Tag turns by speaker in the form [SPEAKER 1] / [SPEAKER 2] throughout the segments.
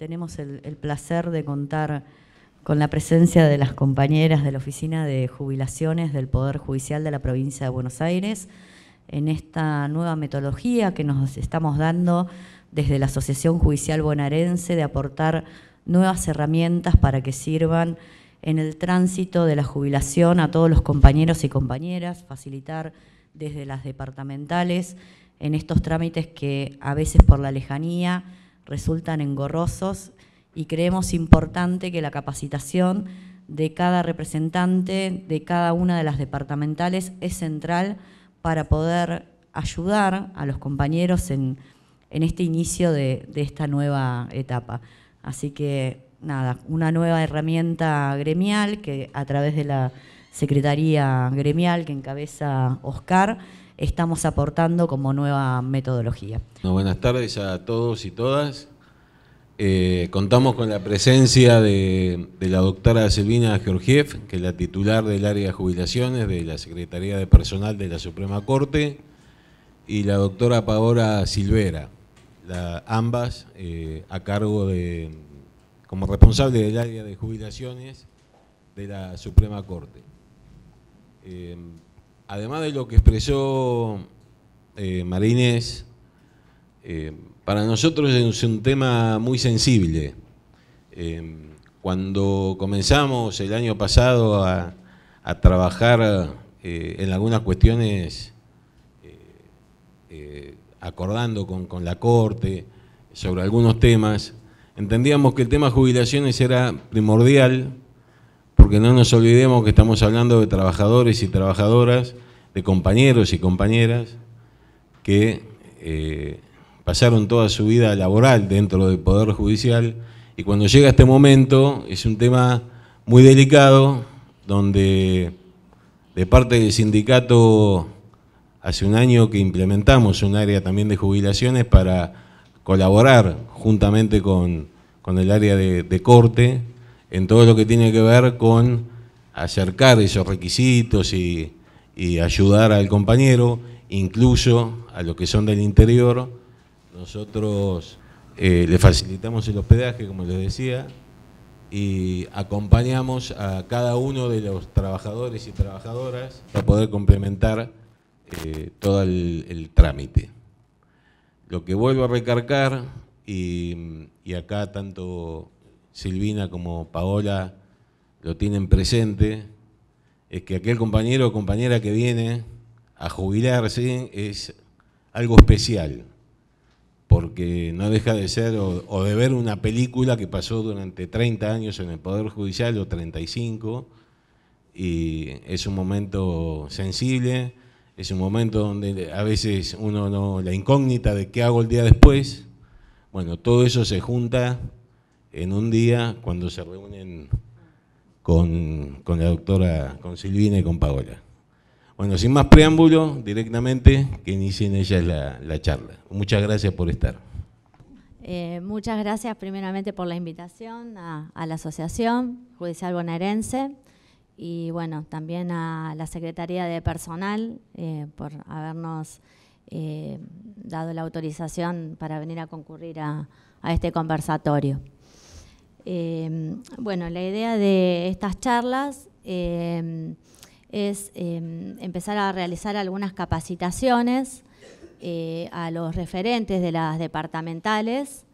[SPEAKER 1] tenemos el, placer de contar con la presencia de las compañeras de la Oficina de Jubilaciones del Poder Judicial de la Provincia de Buenos Aires en esta nueva metodología que nos estamos dando desde la Asociación Judicial Bonaerense de aportar nuevas herramientas para que sirvan en el tránsito de la jubilación a todos los compañeros y compañeras, facilitar desde las departamentales en estos trámites que a veces por la lejanía resultan engorrosos y creemos importante que la capacitación de cada representante, de cada una de las departamentales, es central para poder ayudar a los compañeros en, este inicio de, de, esta nueva etapa. Así que, nada, una nueva herramienta gremial que a través de la Secretaría Gremial que encabeza Oscar, estamos aportando como nueva metodología.
[SPEAKER 2] buenas tardes a todos y todas. Eh, contamos con la presencia de, la doctora Selvina Georgiev, que es la titular del área de jubilaciones de la Secretaría de Personal de la Suprema Corte, y la doctora Paola Silvera, ambas eh, a cargo de, como responsable del área de jubilaciones de la Suprema Corte. Eh, además de lo que expresó eh, Marínez, eh, para nosotros es un tema muy sensible. Eh, cuando comenzamos el año pasado a, trabajar eh, en algunas cuestiones, acordando con, la Corte sobre algunos temas, entendíamos que el tema jubilaciones era primordial porque no nos olvidemos que estamos hablando de trabajadores y trabajadoras, de compañeros y compañeras que eh, pasaron toda su vida laboral dentro del Poder Judicial y cuando llega este momento es un tema muy delicado donde de parte del sindicato hace un año que implementamos un área también de jubilaciones para colaborar juntamente con, el área de corte en todo lo que tiene que ver con acercar esos requisitos y, ayudar al compañero, incluso a los que son del interior. Nosotros eh, le facilitamos el hospedaje, como les decía, y acompañamos a cada uno de los trabajadores y trabajadoras para poder complementar eh, todo el, trámite. Lo que vuelvo a recargar, y acá tanto Silvina como Paola lo tienen presente, es que aquel compañero o compañera que viene a jubilarse es algo especial, porque no deja de ser o, de ver una película que pasó durante 30 años en el Poder Judicial o 35, y es un momento sensible, es un momento donde a veces uno no, la incógnita de qué hago el día después, bueno, todo eso se junta en un día cuando se reúnen con, la doctora, con Silvina y con Paola. Bueno, sin más preámbulo, directamente que inicien ellas la, la charla. Muchas gracias por estar.
[SPEAKER 3] Eh, muchas gracias primeramente por la invitación a, la Asociación Judicial Bonaerense y bueno, también a la Secretaría de Personal eh, por habernos eh, dado la autorización para venir a concurrir a este conversatorio. Em, bueno, la idea de estas charlas em, es em, empezar a realizar algunas capacitaciones eh, a los referentes de las departamentales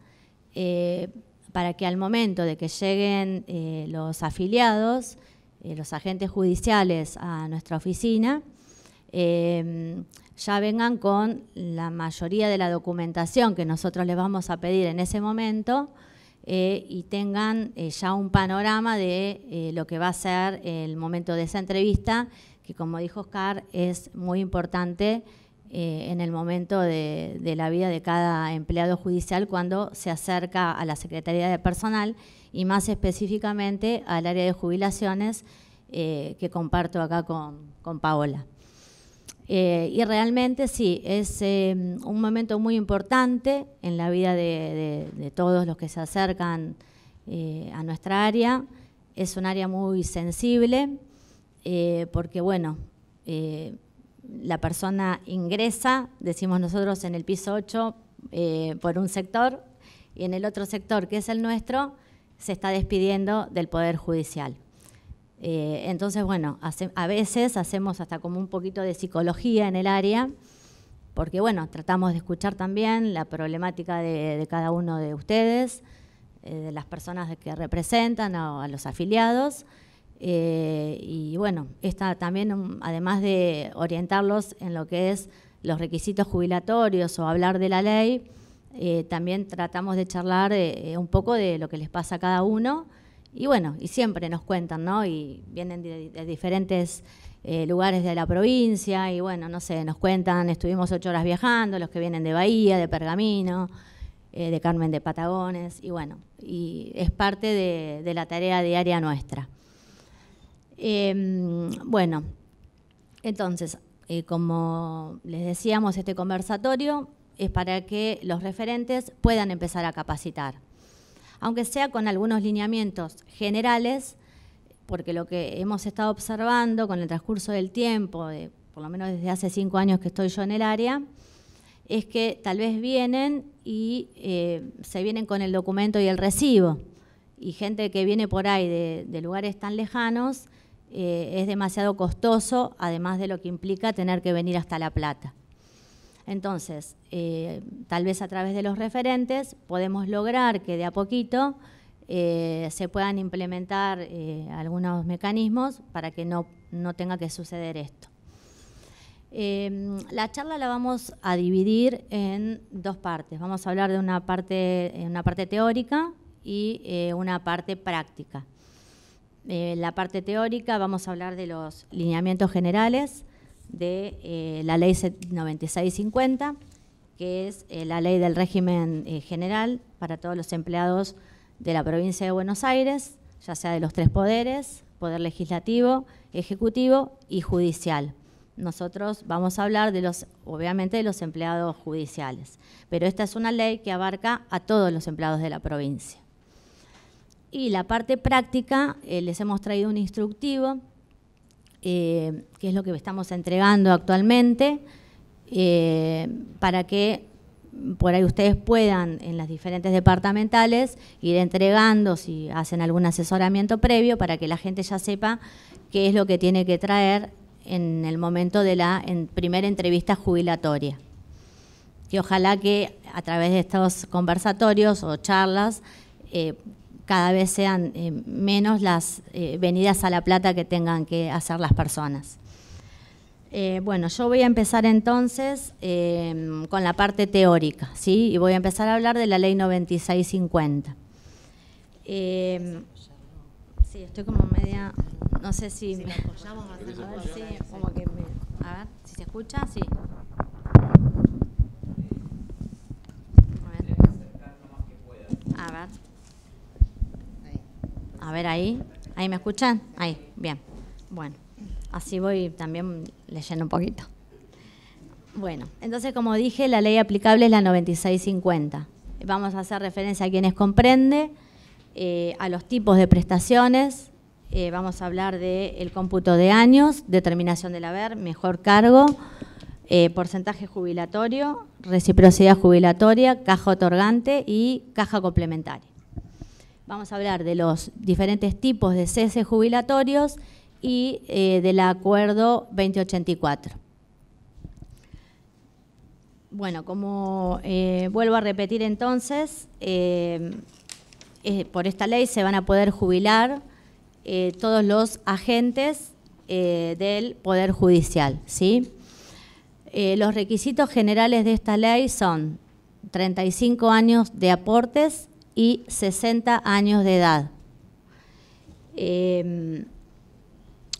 [SPEAKER 3] eh, para que al momento de que lleguen eh, los afiliados, los agentes judiciales a nuestra oficina, ya vengan con la mayoría de la documentación que nosotros les vamos a pedir en ese momento eh, y tengan eh, ya un panorama de eh, lo que va a ser el momento de esa entrevista, que como dijo Oscar, es muy importante en el momento de, la vida de cada empleado judicial cuando se acerca a la Secretaría de Personal y más específicamente al área de jubilaciones que comparto acá con Paola. Eh, y realmente sí, es em, un momento muy importante en la vida de, todos los que se acercan eh, a nuestra área. Es un área muy sensible eh, porque, bueno, la persona ingresa, decimos nosotros, en el piso 8 por un sector y en el otro sector, que es el nuestro, se está despidiendo del Poder Judicial. Eh, entonces, bueno, a veces hacemos hasta como un poquito de psicología en el área, porque bueno, tratamos de escuchar también la problemática de, cada uno de ustedes, eh, de las personas que representan a, los afiliados. Eh, y bueno, esta también, además de orientarlos en lo que es los requisitos jubilatorios o hablar de la ley, también tratamos de charlar un poco de lo que les pasa a cada uno y bueno, y siempre nos cuentan, ¿no? Y vienen de, diferentes eh, lugares de la provincia y bueno, no sé, nos cuentan, estuvimos ocho horas viajando, los que vienen de Bahía, de Pergamino, eh, de Carmen de Patagones, y bueno, y es parte de, la tarea diaria nuestra. Em, bueno, entonces, eh, como les decíamos, este conversatorio es para que los referentes puedan empezar a capacitar aunque sea con algunos lineamientos generales, porque lo que hemos estado observando con el transcurso del tiempo, por lo menos desde hace cinco años que estoy yo en el área, es que tal vez vienen y eh, se vienen con el documento y el recibo. Y gente que viene por ahí de, lugares tan lejanos eh, es demasiado costoso, además de lo que implica tener que venir hasta La Plata. Entonces, eh, tal vez a través de los referentes podemos lograr que de a poquito eh, se puedan implementar eh, algunos mecanismos para que no, tenga que suceder esto. Em, la charla la vamos a dividir en dos partes. Vamos a hablar de una parte, teórica y una parte práctica. la parte teórica vamos a hablar de los lineamientos generales, de eh, la ley 9650, que es eh, la ley del régimen eh, general para todos los empleados de la provincia de Buenos Aires, ya sea de los tres poderes, poder legislativo, ejecutivo y judicial. Nosotros vamos a hablar de los, obviamente, de los empleados judiciales, pero esta es una ley que abarca a todos los empleados de la provincia. Y la parte práctica, les hemos traído un instructivo eh, qué es lo que estamos entregando actualmente, eh, para que por ahí ustedes puedan en las diferentes departamentales ir entregando, si hacen algún asesoramiento previo, para que la gente ya sepa qué es lo que tiene que traer en el momento de la primera entrevista jubilatoria. Y ojalá que a través de estos conversatorios o charlas eh, cada vez sean eh, menos las eh, venidas a La Plata que tengan que hacer las personas. Eh, bueno, yo voy a empezar entonces con la parte teórica, ¿sí? Y voy a empezar a hablar de la ley 9650. sí, estoy como media, no sé si... a ver, si, como que a ver, si se escucha, sí. A ver. A ver ahí. ¿Ahí me escuchan? Ahí, bien. Bueno, así voy también leyendo un poquito. Bueno, entonces como dije, la ley aplicable es la 9650. Vamos a hacer referencia a quienes comprende, eh, a los tipos de prestaciones, eh, vamos a hablar del cómputo de años, determinación del haber, mejor cargo, eh, porcentaje jubilatorio, reciprocidad jubilatoria, caja otorgante y caja complementaria. Vamos a hablar de los diferentes tipos de ceses jubilatorios y eh, del acuerdo 2084. Bueno, como eh, vuelvo a repetir entonces, eh, por esta ley se van a poder jubilar todos los agentes del Poder Judicial. los requisitos generales de esta ley son 35 años de aportes y 60 años de edad. Em,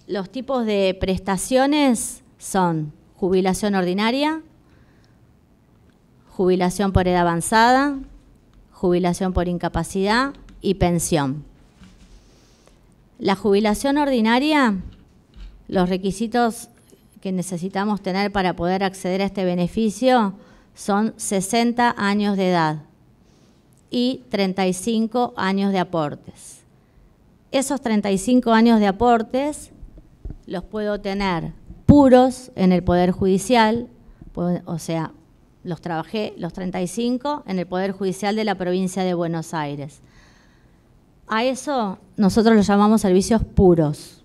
[SPEAKER 3] los tipos de prestaciones son jubilación ordinaria, jubilación por edad avanzada, jubilación por incapacidad y pensión. La jubilación ordinaria, los requisitos que necesitamos tener para poder acceder a este beneficio son 60 años de edad y 35 años de aportes. Esos 35 años de aportes los puedo tener puros en el Poder Judicial, pues, o sea, los trabajé los 35 en el Poder Judicial de la provincia de Buenos Aires. A eso nosotros lo llamamos servicios puros,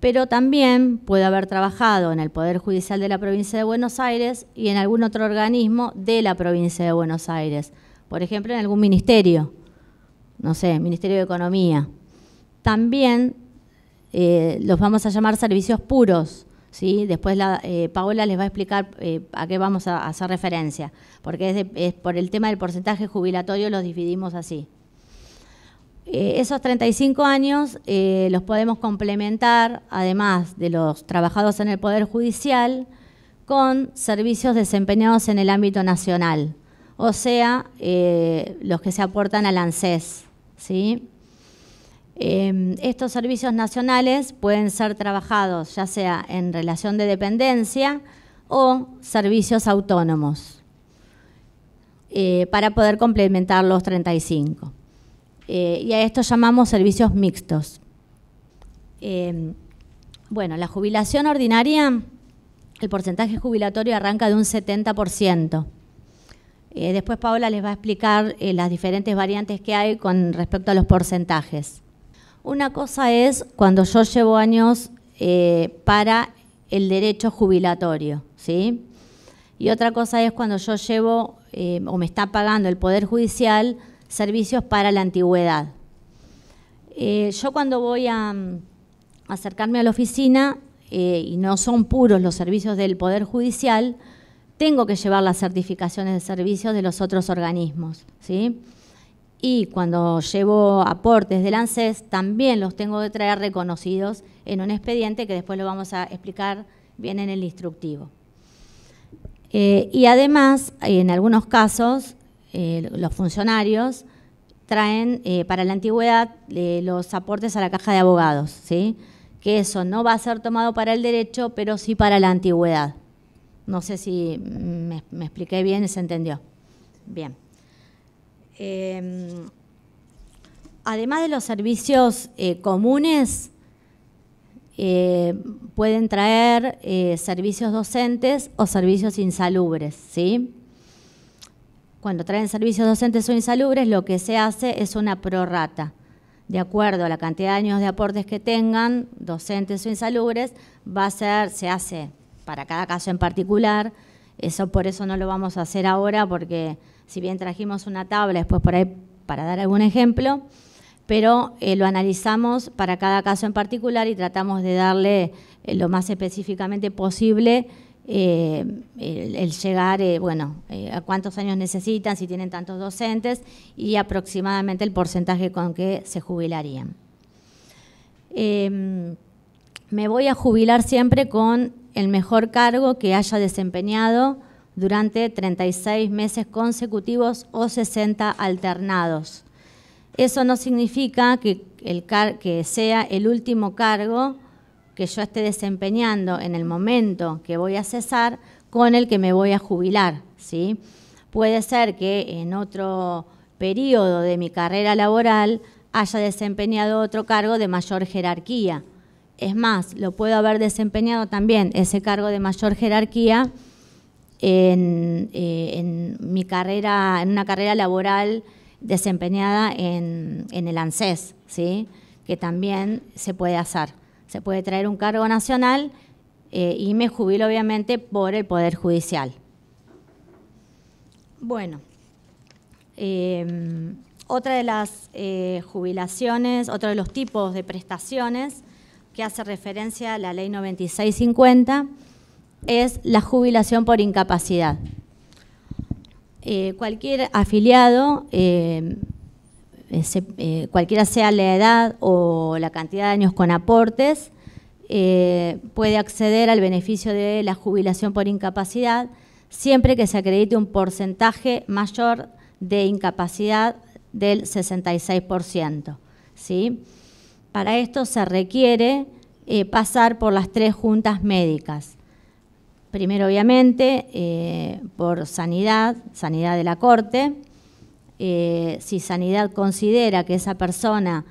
[SPEAKER 3] pero también puedo haber trabajado en el Poder Judicial de la provincia de Buenos Aires y en algún otro organismo de la provincia de Buenos Aires por ejemplo, en algún ministerio, no sé, Ministerio de Economía. También eh, los vamos a llamar servicios puros, ¿sí? Después la, eh, Paola les va a explicar eh, a qué vamos a hacer referencia, porque por el tema del porcentaje jubilatorio los dividimos así. esos 35 años los podemos complementar, además de los trabajados en el Poder Judicial, con servicios desempeñados en el ámbito nacional o sea, eh, los que se aportan al ANSES. ¿sí? Em, estos servicios nacionales pueden ser trabajados ya sea en relación de dependencia o servicios autónomos eh, para poder complementar los 35. Eh, y a esto llamamos servicios mixtos. Em, bueno, la jubilación ordinaria, el porcentaje jubilatorio arranca de un 70%. Eh, después Paola les va a explicar eh, las diferentes variantes que hay con respecto a los porcentajes. Una cosa es cuando yo llevo años eh, para el derecho jubilatorio, ¿sí? Y otra cosa es cuando yo llevo o me está pagando el Poder Judicial servicios para la antigüedad. yo cuando voy a mm, acercarme a la oficina, y no son puros los servicios del Poder Judicial, tengo que llevar las certificaciones de servicios de los otros organismos. ¿sí? Y cuando llevo aportes del ANSES, también los tengo que traer reconocidos en un expediente que después lo vamos a explicar bien en el instructivo. Eh, y además, en algunos casos, eh, los funcionarios traen eh, para la antigüedad los aportes a la caja de abogados, ¿sí? que eso no va a ser tomado para el derecho, pero sí para la antigüedad. No sé si me, expliqué bien y se entendió. Bien. Em, además de los servicios eh, comunes, eh, pueden traer eh, servicios docentes o servicios insalubres, ¿sí? Cuando traen servicios docentes o insalubres, lo que se hace es una prorata. De acuerdo a la cantidad de años de aportes que tengan, docentes o insalubres, va a ser, se hace para cada caso en particular. Eso por eso no lo vamos a hacer ahora, porque si bien trajimos una tabla, después por ahí para dar algún ejemplo, pero eh, lo analizamos para cada caso en particular y tratamos de darle eh, lo más específicamente posible eh, el, llegar, bueno, a cuántos años necesitan, si tienen tantos docentes y aproximadamente el porcentaje con que se jubilarían. Em, me voy a jubilar siempre con el mejor cargo que haya desempeñado durante 36 meses consecutivos o 60 alternados. Eso no significa que, sea el último cargo que yo esté desempeñando en el momento que voy a cesar con el que me voy a jubilar. ¿sí? Puede ser que en otro periodo de mi carrera laboral haya desempeñado otro cargo de mayor jerarquía. Es más, lo puedo haber desempeñado también ese cargo de mayor jerarquía en, eh, mi carrera, en una carrera laboral desempeñada en, el ANSES, ¿sí? que también se puede hacer. Se puede traer un cargo nacional eh, y me jubilo obviamente por el Poder Judicial. Bueno, em, otra de las eh, jubilaciones, otro de los tipos de prestaciones que hace referencia a la ley 9650 es la jubilación por incapacidad. Eh, cualquier afiliado, eh, eh, cualquiera sea la edad o la cantidad de años con aportes, puede acceder al beneficio de la jubilación por incapacidad siempre que se acredite un porcentaje mayor de incapacidad del 66%. ¿sí? Para esto se requiere eh, pasar por las tres juntas médicas. Primero, obviamente, eh, por sanidad, sanidad de la Corte. Eh, si sanidad considera que esa persona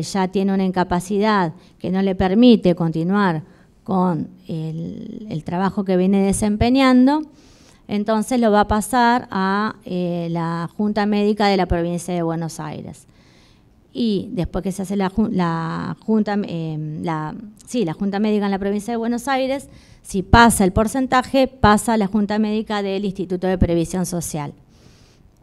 [SPEAKER 3] ya tiene una incapacidad que no le permite continuar con el trabajo que viene desempeñando, entonces lo va a pasar a la Junta Médica de la Provincia de Buenos Aires y después que se hace la, junta, em, junta médica en la provincia de Buenos Aires, si pasa el porcentaje, pasa a la junta médica del Instituto de Previsión Social.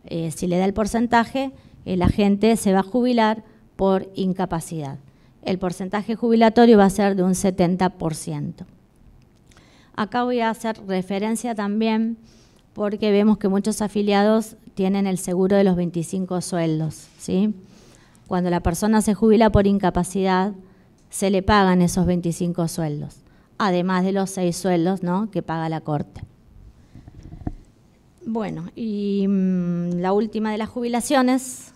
[SPEAKER 3] Eh, si le da el porcentaje, eh, la gente se va a jubilar por incapacidad. El porcentaje jubilatorio va a ser de un 70%. Acá voy a hacer referencia también porque vemos que muchos afiliados tienen el seguro de los 25 sueldos, ¿sí? cuando la persona se jubila por incapacidad, se le pagan esos 25 sueldos, además de los 6 sueldos ¿no? que paga la Corte. Bueno, y mm, la última de las jubilaciones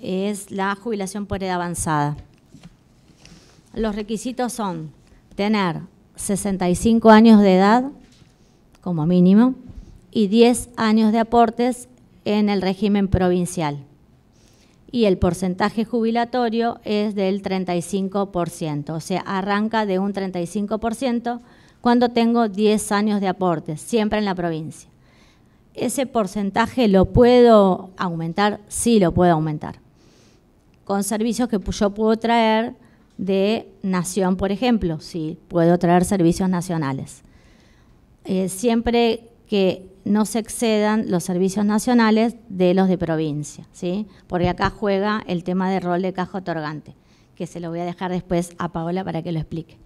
[SPEAKER 3] es la jubilación por edad avanzada. Los requisitos son tener 65 años de edad como mínimo y 10 años de aportes en el régimen provincial y el porcentaje jubilatorio es del 35%, o sea, arranca de un 35% cuando tengo 10 años de aporte, siempre en la provincia. ¿Ese porcentaje lo puedo aumentar? Sí, lo puedo aumentar. Con servicios que yo puedo traer de nación, por ejemplo, sí, puedo traer servicios nacionales. Eh, siempre que no se excedan los servicios nacionales de los de provincia, ¿sí? Porque acá juega el tema de rol de caja otorgante, que se lo voy a dejar después a Paola para que lo explique.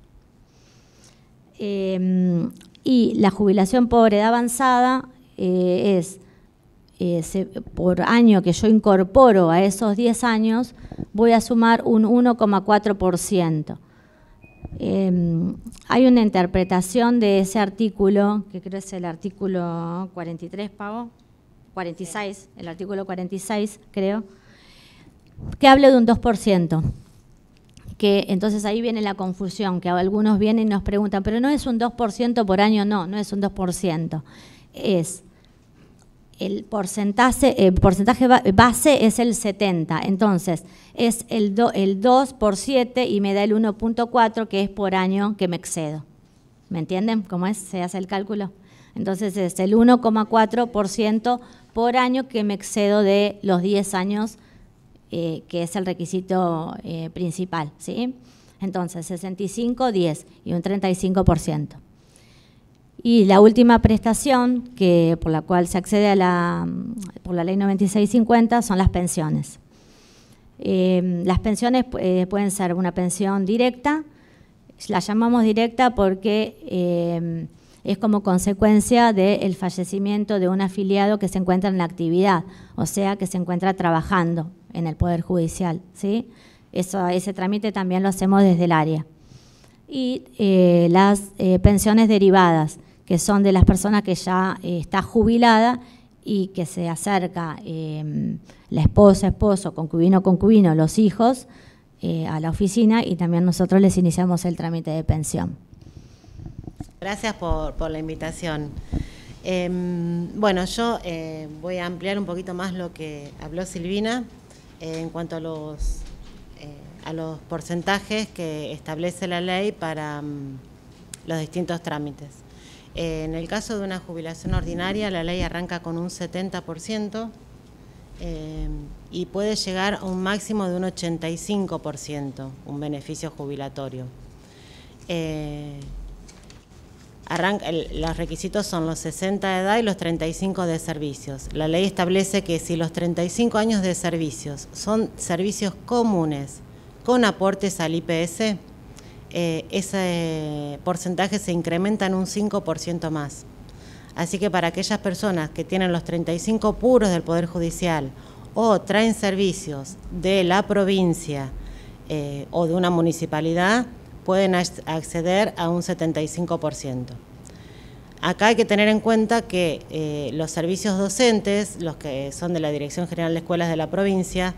[SPEAKER 3] Em, y la jubilación pobre de avanzada eh, es, eh, por año que yo incorporo a esos 10 años, voy a sumar un 1,4%. Em, hay una interpretación de ese artículo, que creo es el artículo 43, Pavo, 46, el artículo 46, creo, que habla de un 2%. Que entonces ahí viene la confusión, que algunos vienen y nos preguntan, pero no es un 2% por año, no, no es un 2%. Es el porcentaje, el eh, porcentaje base es el 70, entonces es el, el 2 por 7 y me da el 1.4 que es por año que me excedo. ¿Me entienden cómo es? Se hace el cálculo. Entonces es el 1,4% por año que me excedo de los 10 años, eh, que es el requisito eh, principal. ¿sí? Entonces 65, 10 y un 35%. Y la última prestación que, por la cual se accede a la, por la ley 9650 son las pensiones. Em, las pensiones eh, pueden ser una pensión directa, la llamamos directa porque em, es como consecuencia del fallecimiento de un afiliado que se encuentra en la actividad, o sea, que se encuentra trabajando en el Poder Judicial. ¿sí? Eso, ese trámite también lo hacemos desde el área. Y eh, las eh, pensiones derivadas que son de las personas que ya eh, está jubilada y que se acerca em, la esposa, esposo, concubino, concubino, los hijos eh, a la oficina y también nosotros les iniciamos el trámite de pensión.
[SPEAKER 4] Gracias por, la invitación. Em, bueno, yo eh, voy a ampliar un poquito más lo que habló Silvina en cuanto a los, a los porcentajes que establece la ley para mm, los distintos trámites. Eh, en el caso de una jubilación ordinaria, la ley arranca con un 70% eh, y puede llegar a un máximo de un 85%, un beneficio jubilatorio. Eh, los requisitos son los 60 de edad y los 35 de servicios. La ley establece que si los 35 años de servicios son servicios comunes con aportes al IPS, eh, ese porcentaje se incrementa en un 5% más. Así que para aquellas personas que tienen los 35 puros del Poder Judicial o traen servicios de la provincia eh, o de una municipalidad, pueden acceder a un 75%. Acá hay que tener en cuenta que eh, los servicios docentes, los que son de la Dirección General de Escuelas de la provincia,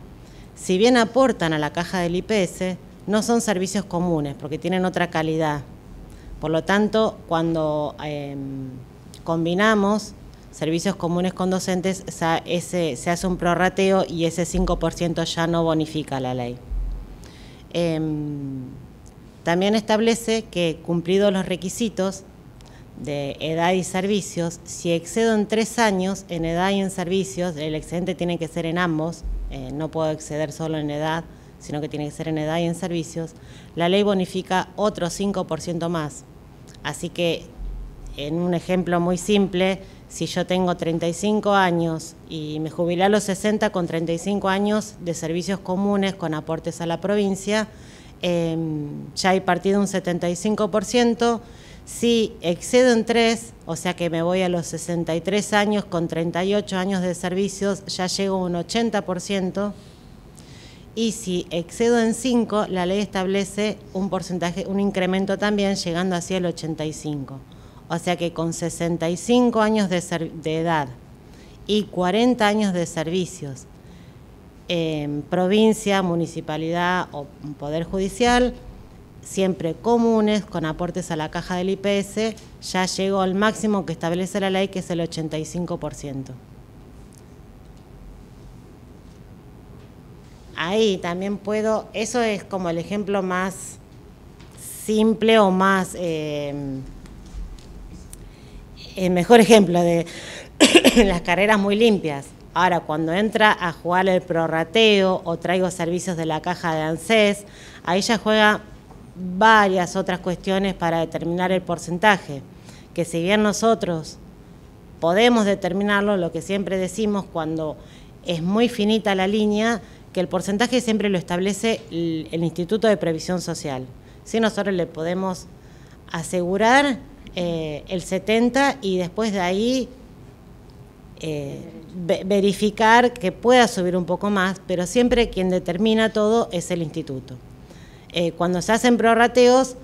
[SPEAKER 4] si bien aportan a la caja del IPS, no son servicios comunes porque tienen otra calidad. Por lo tanto, cuando em, combinamos servicios comunes con docentes, se hace un prorrateo y ese 5% ya no bonifica la ley. Em, también establece que cumplidos los requisitos de edad y servicios, si excedo en tres años en edad y en servicios, el excedente tiene que ser en ambos, eh, no puedo exceder solo en edad, sino que tiene que ser en edad y en servicios, la ley bonifica otro 5% más. Así que, en un ejemplo muy simple, si yo tengo 35 años y me jubilé a los 60 con 35 años de servicios comunes con aportes a la provincia, em, ya he partido un 75%. Si excedo en 3, o sea que me voy a los 63 años con 38 años de servicios, ya llego a un 80% y si excedo en 5, la ley establece un porcentaje, un incremento también llegando hacia el 85. O sea que con 65 años de, de edad y 40 años de servicios en provincia, municipalidad o poder judicial, siempre comunes, con aportes a la caja del IPS, ya llegó al máximo que establece la ley, que es el 85%. ahí también puedo, eso es como el ejemplo más simple o más, em, el mejor ejemplo de las carreras muy limpias. Ahora, cuando entra a jugar el prorrateo o traigo servicios de la caja de ANSES, ahí ya juega varias otras cuestiones para determinar el porcentaje, que si bien nosotros podemos determinarlo, lo que siempre decimos cuando es muy finita la línea, que el porcentaje siempre lo establece el, Instituto de Previsión Social. Si nosotros le podemos asegurar eh, el 70 y después de ahí eh, verificar que pueda subir un poco más, pero siempre quien determina todo es el instituto. Eh, cuando se hacen prorrateos,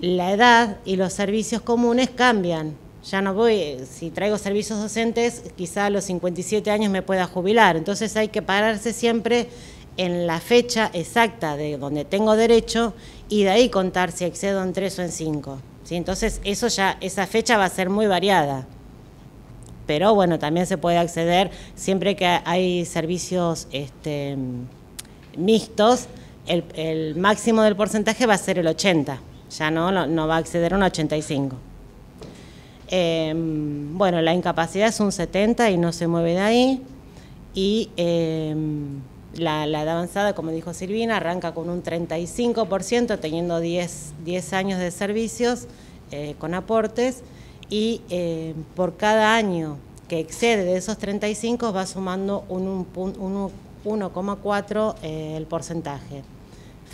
[SPEAKER 4] la edad y los servicios comunes cambian ya no voy, eh, si traigo servicios docentes, quizá a los 57 años me pueda jubilar. Entonces hay que pararse siempre en la fecha exacta de donde tengo derecho y de ahí contar si excedo en tres o en cinco. Entonces eso ya, esa fecha va a ser muy variada. Pero bueno, también se puede acceder siempre que hay servicios este, mixtos, el, máximo del porcentaje va a ser el 80, ya no, no, no va a acceder a un 85. Em, bueno, la incapacidad es un 70 y no se mueve de ahí. Y em, la, edad avanzada, como dijo Silvina, arranca con un 35%, teniendo 10, años de servicios eh, con aportes. Y em, por cada año que excede de esos 35 va sumando un 1,4 eh, el porcentaje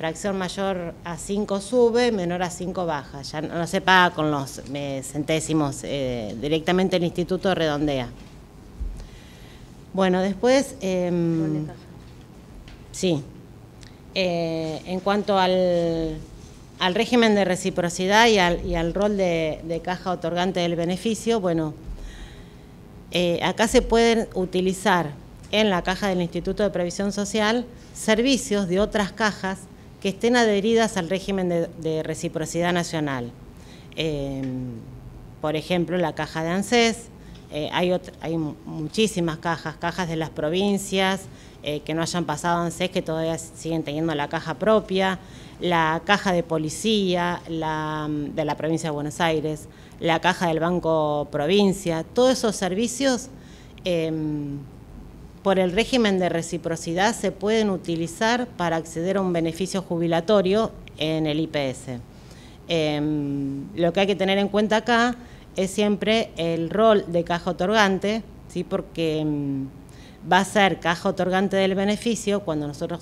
[SPEAKER 4] fracción mayor a 5 sube, menor a 5 baja. Ya no, se paga con los eh, centésimos, eh, directamente el instituto redondea. Bueno, después... Em, sí. Eh, en cuanto al, régimen de reciprocidad y al, rol de, caja otorgante del beneficio, bueno, acá se pueden utilizar en la caja del Instituto de Previsión Social servicios de otras cajas que estén adheridas al régimen de, reciprocidad nacional. Eh, por ejemplo, la caja de ANSES, eh, hay, hay, muchísimas cajas, cajas de las provincias eh, que no hayan pasado ANSES, que todavía siguen teniendo la caja propia, la caja de policía la, mm, de la provincia de Buenos Aires, la caja del Banco Provincia, todos esos servicios em, por el régimen de reciprocidad se pueden utilizar para acceder a un beneficio jubilatorio en el IPS. Em, lo que hay que tener en cuenta acá es siempre el rol de caja otorgante, ¿sí? porque em, va a ser caja otorgante del beneficio cuando nosotros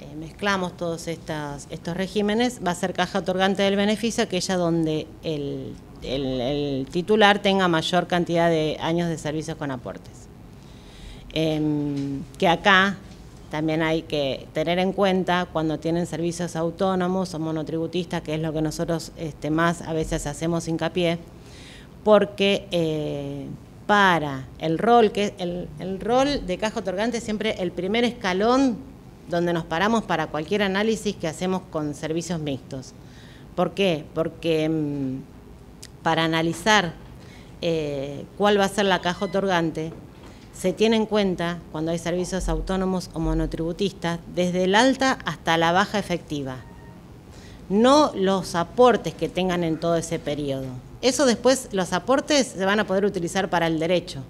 [SPEAKER 4] eh, mezclamos todos estas, estos regímenes, va a ser caja otorgante del beneficio aquella donde el titular tenga mayor cantidad de años de servicios con aportes. Em, que acá también hay que tener en cuenta cuando tienen servicios autónomos o monotributistas, que es lo que nosotros este, más a veces hacemos hincapié, porque eh, para el rol, que el, rol de caja otorgante es siempre el primer escalón donde nos paramos para cualquier análisis que hacemos con servicios mixtos. ¿Por qué? Porque em, para analizar eh, cuál va a ser la caja otorgante, se tiene en cuenta cuando hay servicios autónomos o monotributistas desde el alta hasta la baja efectiva, no los aportes que tengan en todo ese periodo. Eso después, los aportes se van a poder utilizar para el derecho,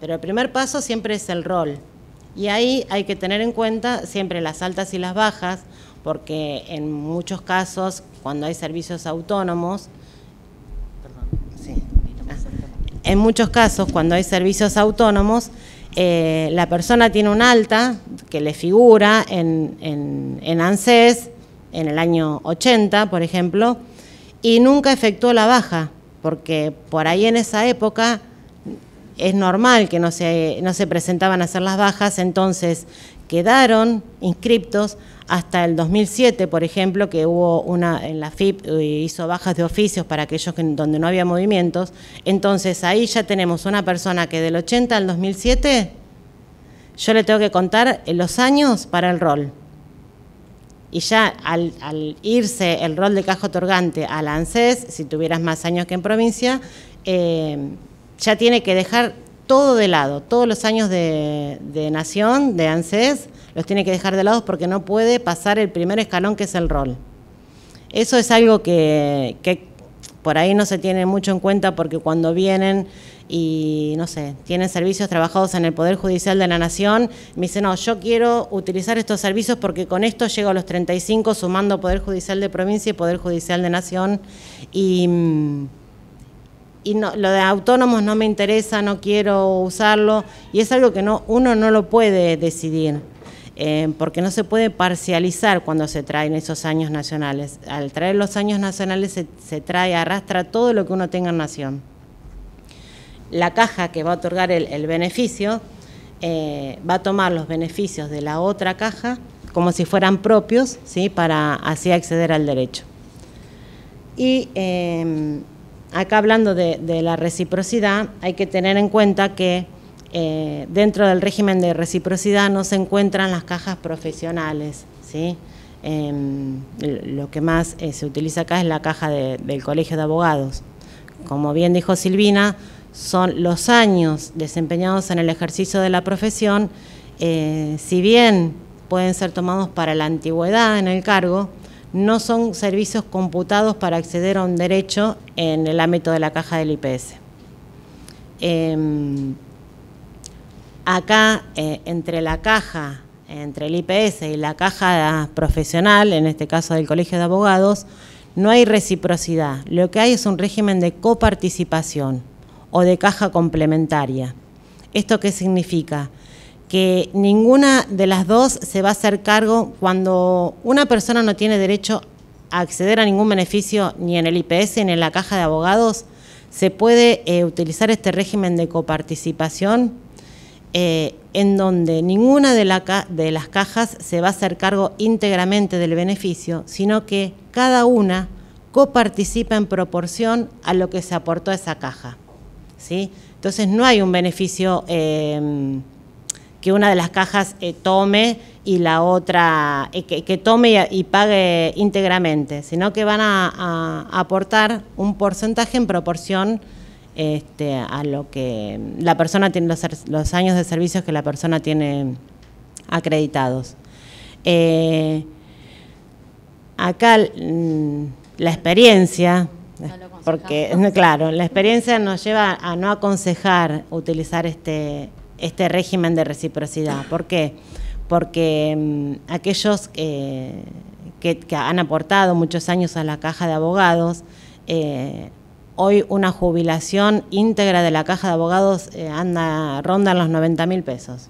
[SPEAKER 4] pero el primer paso siempre es el rol. Y ahí hay que tener en cuenta siempre las altas y las bajas, porque en muchos casos, cuando hay servicios autónomos, en muchos casos, cuando hay servicios autónomos, eh, la persona tiene un alta que le figura en, ANSES en el año 80, por ejemplo, y nunca efectuó la baja, porque por ahí en esa época es normal que no se, no se presentaban a hacer las bajas, entonces quedaron inscriptos hasta el 2007, por ejemplo, que hubo una en la FIP eh, hizo bajas de oficios para aquellos donde no había movimientos. Entonces ahí ya tenemos una persona que del 80 al 2007 yo le tengo que contar los años para el rol. Y ya al, irse el rol de caja otorgante al ANSES, si tuvieras más años que en provincia, eh, ya tiene que dejar todo de lado, todos los años de nación, de ANSES, los tiene que dejar de lado porque no puede pasar el primer escalón que es el rol. Eso es algo que, por ahí no se tiene mucho en cuenta porque cuando vienen y, no sé, tienen servicios trabajados en el Poder Judicial de la Nación, me dicen, no, yo quiero utilizar estos servicios porque con esto llego a los 35 sumando Poder Judicial de Provincia y Poder Judicial de Nación. Y, y lo de autónomos no me interesa, no quiero usarlo. Y es algo que no, uno no lo puede decidir. Eh, porque no se puede parcializar cuando se traen esos años nacionales. Al traer los años nacionales se, trae, arrastra todo lo que uno tenga en nación. La caja que va a otorgar el, beneficio eh, va a tomar los beneficios de la otra caja como si fueran propios, ¿sí? para así acceder al derecho. Y eh, acá hablando de, la reciprocidad, hay que tener en cuenta que eh, dentro del régimen de reciprocidad no se encuentran las cajas profesionales, em, lo que más eh, se utiliza acá es la caja del Colegio de Abogados. Como bien dijo Silvina, son los años desempeñados en el ejercicio de la profesión, eh, si bien pueden ser tomados para la antigüedad en el cargo, no son servicios computados para acceder a un derecho en el ámbito de la caja del IPS. Em, Acá, eh, entre la caja, entre el IPS y la caja profesional, en este caso del Colegio de Abogados, no hay reciprocidad. Lo que hay es un régimen de coparticipación o de caja complementaria. ¿Esto qué significa? Que ninguna de las dos se va a hacer cargo cuando una persona no tiene derecho a acceder a ningún beneficio ni en el IPS ni en la caja de abogados, se puede eh, utilizar este régimen de coparticipación eh, en donde ninguna de, las cajas se va a hacer cargo íntegramente del beneficio, sino que cada una coparticipa en proporción a lo que se aportó a esa caja. Entonces no hay un beneficio em, que una de las cajas eh, tome y la otra eh, que, tome y, pague íntegramente, sino que van a aportar un porcentaje en proporción este, a lo que la persona tiene, los, años de servicios que la persona tiene acreditados. Eh, acá mm, la experiencia, porque claro, la experiencia nos lleva a no aconsejar utilizar este, este régimen de reciprocidad. ¿Por qué? Porque mm, aquellos eh, que, han aportado muchos años a la caja de abogados, eh, Hoy una jubilación íntegra de la Caja de Abogados eh, anda, ronda los 90 mil pesos.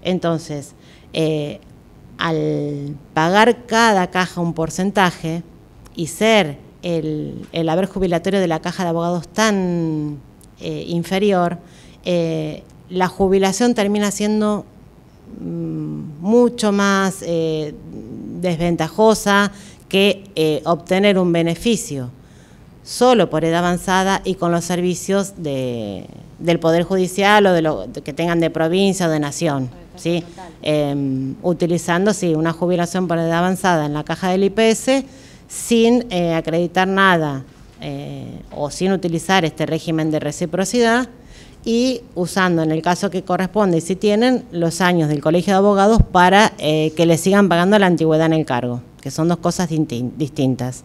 [SPEAKER 4] Entonces, eh, al pagar cada caja un porcentaje y ser el, haber jubilatorio de la Caja de Abogados tan eh, inferior, la jubilación termina siendo mm, mucho más desventajosa que obtener un beneficio solo por edad avanzada y con los servicios del Poder Judicial o de lo que tengan de provincia o de nación. Ah, em, utilizando una jubilación por edad avanzada en la caja del IPS sin eh, acreditar nada eh, o sin utilizar este régimen de reciprocidad y usando en el caso que corresponde, si tienen, los años del Colegio de Abogados para eh, que le sigan pagando la antigüedad en el cargo, que son dos cosas distintas.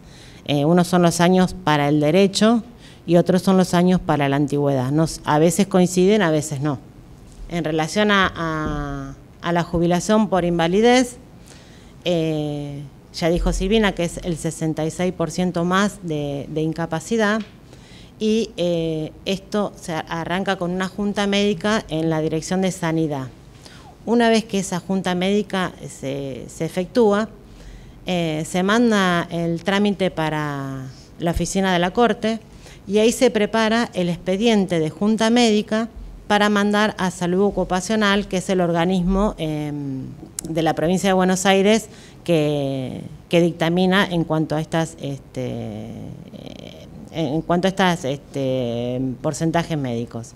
[SPEAKER 4] Eh, unos son los años para el derecho y otros son los años para la antigüedad. a veces coinciden, a veces no. En relación a, la jubilación por invalidez, eh, ya dijo Silvina que es el 66% más de, incapacidad y eh, esto se arranca con una junta médica en la dirección de sanidad. Una vez que esa junta médica se efectúa, eh, se manda el trámite para la oficina de la Corte y ahí se prepara el expediente de Junta Médica para mandar a Salud Ocupacional, que es el organismo em, de la provincia de Buenos Aires que, dictamina en cuanto a estas este, eh, en cuanto a estos este, porcentajes médicos.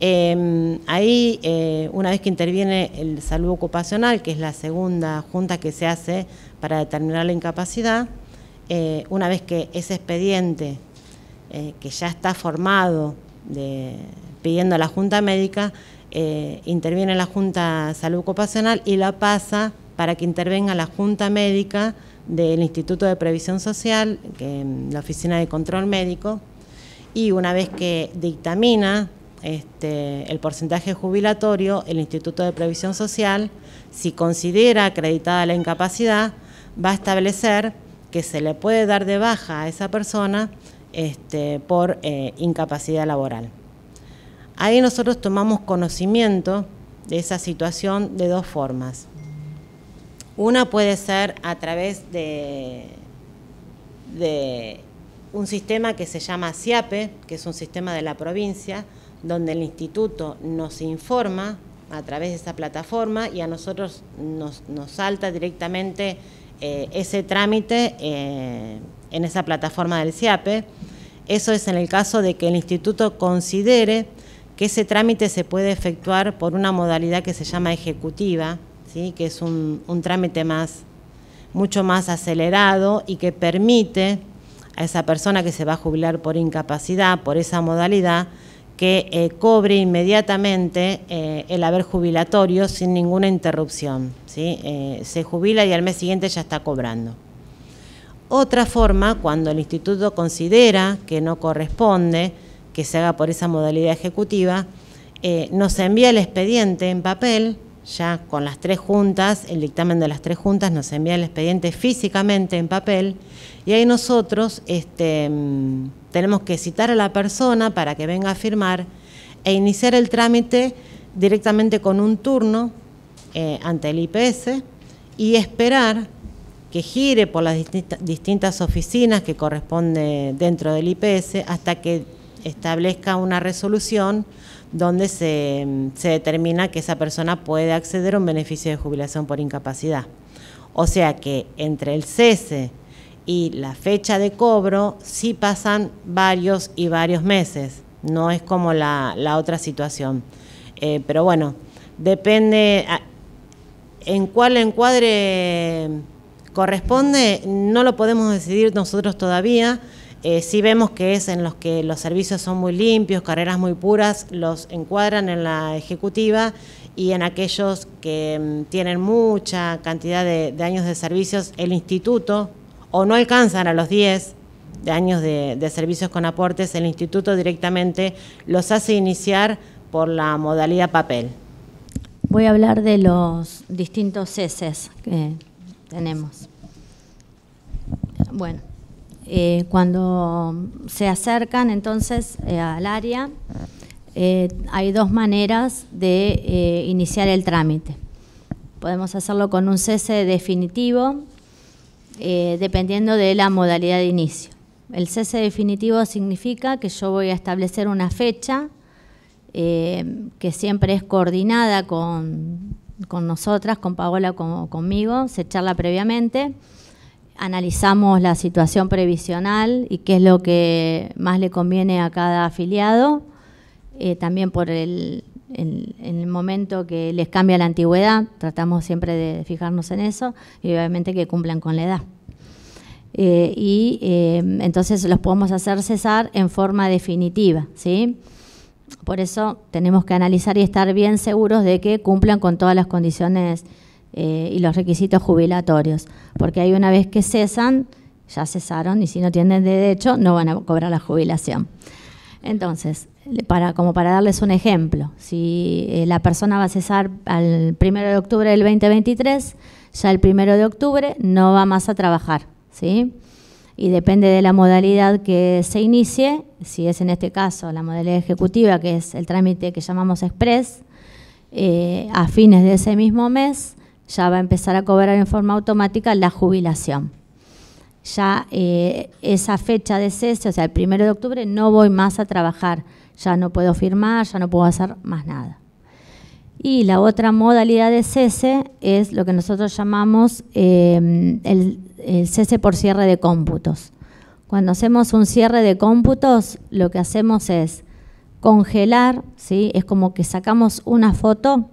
[SPEAKER 4] Em, ahí, eh, una vez que interviene el salud ocupacional, que es la segunda junta que se hace para determinar la incapacidad. Eh, una vez que ese expediente, eh, que ya está formado pidiendo a la Junta Médica, eh, interviene la Junta Salud Ocupacional y la pasa para que intervenga la Junta Médica del Instituto de Previsión Social, mm, la Oficina de Control Médico, y una vez que dictamina este, el porcentaje jubilatorio, el Instituto de Previsión Social, si considera acreditada la incapacidad, va a establecer que se le puede dar de baja a esa persona este, por eh, incapacidad laboral. Ahí nosotros tomamos conocimiento de esa situación de dos formas. Una puede ser a través de, un sistema que se llama CIAPE, que es un sistema de la provincia, donde el instituto nos informa a través de esa plataforma y a nosotros nos salta directamente eh, ese trámite eh, en esa plataforma del CIAPE. Eso es en el caso de que el instituto considere que ese trámite se puede efectuar por una modalidad que se llama ejecutiva, que es un, un trámite más, mucho más acelerado y que permite a esa persona que se va a jubilar por incapacidad, por esa modalidad, que eh, cobre inmediatamente eh, el haber jubilatorio sin ninguna interrupción. Eh, se jubila y al mes siguiente ya está cobrando. Otra forma, cuando el instituto considera que no corresponde que se haga por esa modalidad ejecutiva, nos envía el expediente en papel ya con las tres juntas, el dictamen de las tres juntas nos envía el expediente físicamente en papel y ahí nosotros este, mm, tenemos que citar a la persona para que venga a firmar e iniciar el trámite directamente con un turno eh, ante el IPS y esperar que gire por las distintas oficinas que corresponde dentro del IPS hasta que establezca una resolución donde se, determina que esa persona puede acceder a un beneficio de jubilación por incapacidad. O sea que entre el cese y la fecha de cobro sí pasan varios y varios meses, no es como la, otra situación. Eh, pero bueno, depende en cuál encuadre corresponde, no lo podemos decidir nosotros todavía, si eh, sí vemos que es en los que los servicios son muy limpios, carreras muy puras, los encuadran en la ejecutiva y en aquellos que mm, tienen mucha cantidad de, años de servicios, el instituto, o no alcanzan a los 10 de años de, servicios con aportes, el instituto directamente los hace iniciar por la modalidad papel.
[SPEAKER 3] Voy a hablar de los distintos ceses que tenemos. Bueno. Eh, cuando se acercan entonces eh, al área, eh, hay dos maneras de iniciar el trámite. Podemos hacerlo con un cese definitivo, dependiendo de la modalidad de inicio. El cese definitivo significa que yo voy a establecer una fecha que siempre es coordinada con, nosotras, con Paola, conmigo, se charla previamente analizamos la situación previsional y qué es lo que más le conviene a cada afiliado, eh, también por el, momento que les cambia la antigüedad, tratamos siempre de fijarnos en eso y obviamente que cumplan con la edad. Eh, y eh, entonces los podemos hacer cesar en forma definitiva, ¿sí? Por eso tenemos que analizar y estar bien seguros de que cumplan con todas las condiciones eh, y los requisitos jubilatorios, porque ahí una vez que cesan, ya cesaron y si no tienen derecho no van a cobrar la jubilación. Entonces, como para darles un ejemplo, si eh, la persona va a cesar al 1 de octubre del 2023, ya el 1 de octubre no va más a trabajar, ¿sí? Y depende de la modalidad que se inicie, si es en este caso la modalidad ejecutiva, que es el trámite que llamamos express, eh, a fines de ese mismo mes ya va a empezar a cobrar en forma automática la jubilación. Ya eh, esa fecha de cese, o sea, el primero de octubre, no voy más a trabajar, ya no puedo firmar, ya no puedo hacer más nada. Y la otra modalidad de cese es lo que nosotros llamamos eh, el, cese por cierre de cómputos. Cuando hacemos un cierre de cómputos, lo que hacemos es congelar, ¿sí? es como que sacamos una foto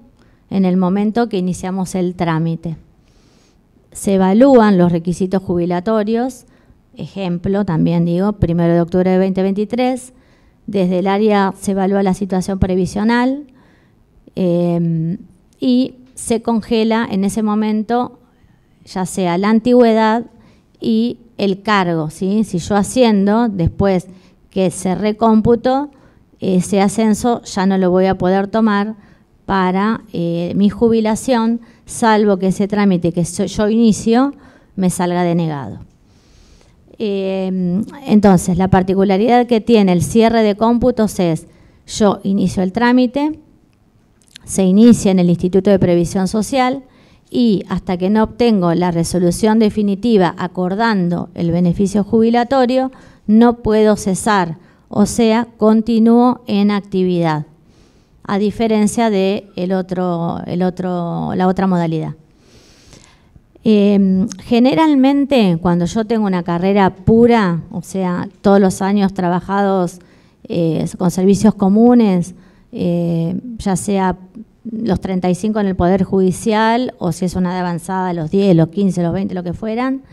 [SPEAKER 3] en el momento que iniciamos el trámite. Se evalúan los requisitos jubilatorios, ejemplo, también digo, primero de octubre de 2023, desde el área se evalúa la situación previsional em, y se congela en ese momento ya sea la antigüedad y el cargo. ¿sí? Si yo haciendo, después que se recómputo, ese ascenso ya no lo voy a poder tomar para eh, mi jubilación, salvo que ese trámite que yo inicio me salga denegado. Em, entonces, la particularidad que tiene el cierre de cómputos es, yo inicio el trámite, se inicia en el Instituto de Previsión Social y hasta que no obtengo la resolución definitiva acordando el beneficio jubilatorio, no puedo cesar, o sea, continúo en actividad a diferencia de el otro, el otro, la otra modalidad. Em, generalmente, cuando yo tengo una carrera pura, o sea, todos los años trabajados eh, con servicios comunes, eh, ya sea los 35 en el Poder Judicial, o si es una de avanzada, los 10, los 15, los 20, lo que fueran,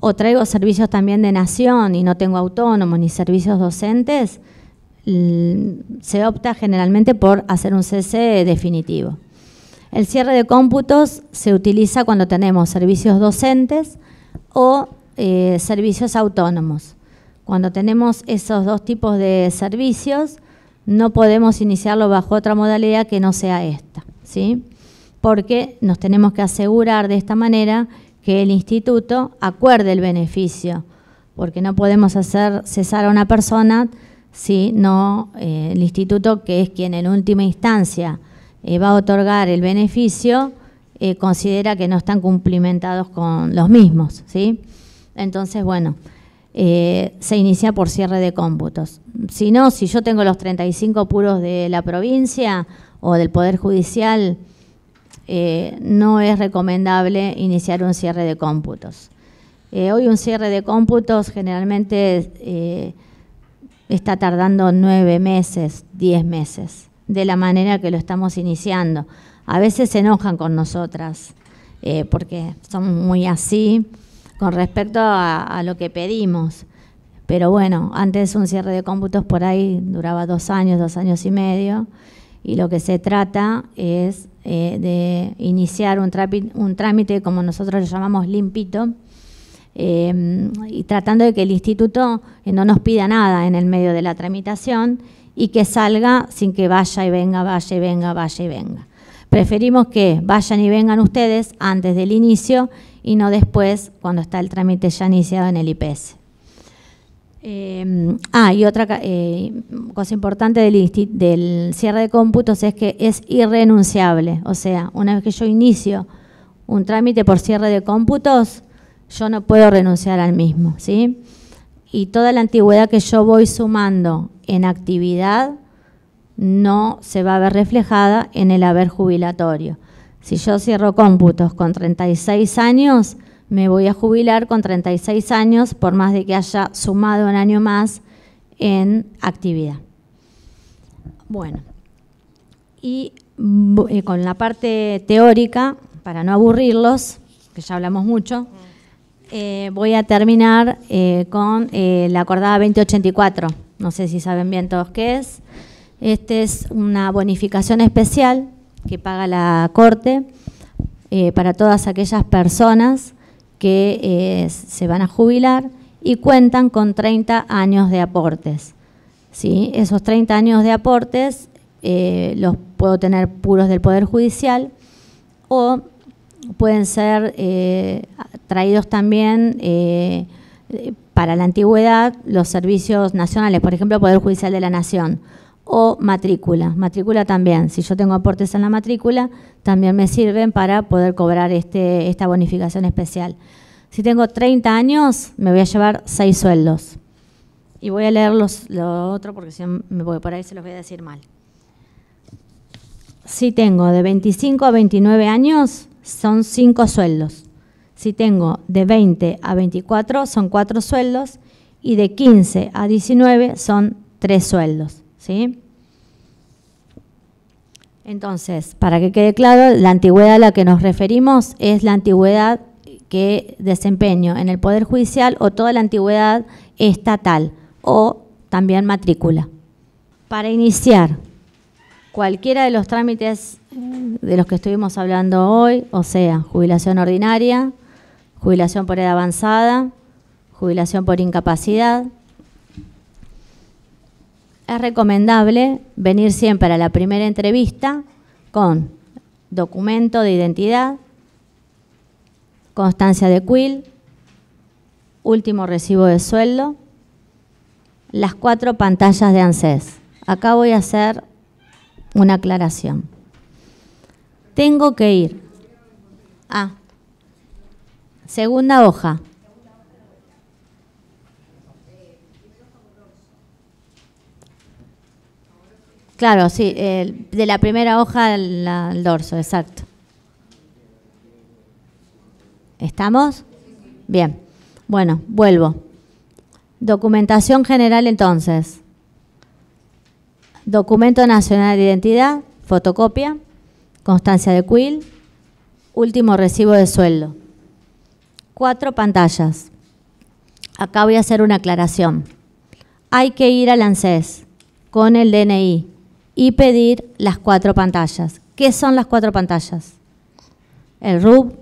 [SPEAKER 3] o traigo servicios también de nación y no tengo autónomos ni servicios docentes, se opta generalmente por hacer un cese definitivo. El cierre de cómputos se utiliza cuando tenemos servicios docentes o eh, servicios autónomos. Cuando tenemos esos dos tipos de servicios, no podemos iniciarlo bajo otra modalidad que no sea esta, ¿sí? porque nos tenemos que asegurar de esta manera que el instituto acuerde el beneficio, porque no podemos hacer cesar a una persona si no eh, el instituto que es quien en última instancia eh, va a otorgar el beneficio eh, considera que no están cumplimentados con los mismos, ¿sí? Entonces, bueno, se inicia por cierre de cómputos. Si no, si yo tengo los 35 puros de la provincia o del Poder Judicial, no es recomendable iniciar un cierre de cómputos. hoy un cierre de cómputos generalmente está tardando nueve meses, diez meses, de la manera que lo estamos iniciando. A veces se enojan con nosotras, eh, porque son muy así con respecto a, lo que pedimos. Pero bueno, antes un cierre de cómputos por ahí duraba dos años, dos años y medio, y lo que se trata es eh, de iniciar un, un trámite, como nosotros lo llamamos limpito, Em, y tratando de que el instituto eh, no nos pida nada en el medio de la tramitación y que salga sin que vaya y venga, vaya y venga, vaya y venga. Preferimos que vayan y vengan ustedes antes del inicio y no después cuando está el trámite ya iniciado en el IPS. Em, ah, y otra eh, cosa importante del, del, cierre de cómputos es que es irrenunciable. O sea, una vez que yo inicio un trámite por cierre de cómputos, yo no puedo renunciar al mismo, ¿sí? Y toda la antigüedad que yo voy sumando en actividad no se va a ver reflejada en el haber jubilatorio. Si yo cierro cómputos con 36 años, me voy a jubilar con 36 años, por más de que haya sumado un año más en actividad. Bueno, y eh, con la parte teórica, para no aburrirlos, que ya hablamos mucho, eh, voy a terminar eh, con eh, la acordada 2084. No sé si saben bien todos qué es. Esta es una bonificación especial que paga la Corte para todas aquellas personas que se van a jubilar y cuentan con 30 años de aportes. ¿sí? Esos 30 años de aportes los puedo tener puros del Poder Judicial o pueden ser eh, traídos también eh, para la antigüedad los servicios nacionales, por ejemplo, Poder Judicial de la Nación o matrícula. Matrícula también, si yo tengo aportes en la matrícula, también me sirven para poder cobrar este, esta bonificación especial. Si tengo 30 años, me voy a llevar 6 sueldos. Y voy a leer los, lo otro porque si me voy por ahí se los voy a decir mal. Si tengo de 25 a 29 años, son cinco sueldos. Si tengo de 20 a 24 son cuatro sueldos y de 15 a 19 son tres sueldos. ¿sí? Entonces, para que quede claro, la antigüedad a la que nos referimos es la antigüedad que desempeño en el Poder Judicial o toda la antigüedad estatal o también matrícula. Para iniciar, cualquiera de los trámites de los que estuvimos hablando hoy, o sea, jubilación ordinaria, jubilación por edad avanzada, jubilación por incapacidad, es recomendable venir siempre a la primera entrevista con documento de identidad, constancia de quill, último recibo de sueldo, las cuatro pantallas de ANSES. Acá voy a hacer una aclaración. Tengo que ir. Ah, segunda hoja. Claro, sí, de la primera hoja al dorso, exacto. ¿Estamos? Bien. Bueno, vuelvo. Documentación general entonces. Documento Nacional de Identidad, fotocopia, constancia de quill, último recibo de sueldo. Cuatro pantallas. Acá voy a hacer una aclaración. Hay que ir al ANSES con el DNI y pedir las cuatro pantallas. ¿Qué son las cuatro pantallas? El RUB,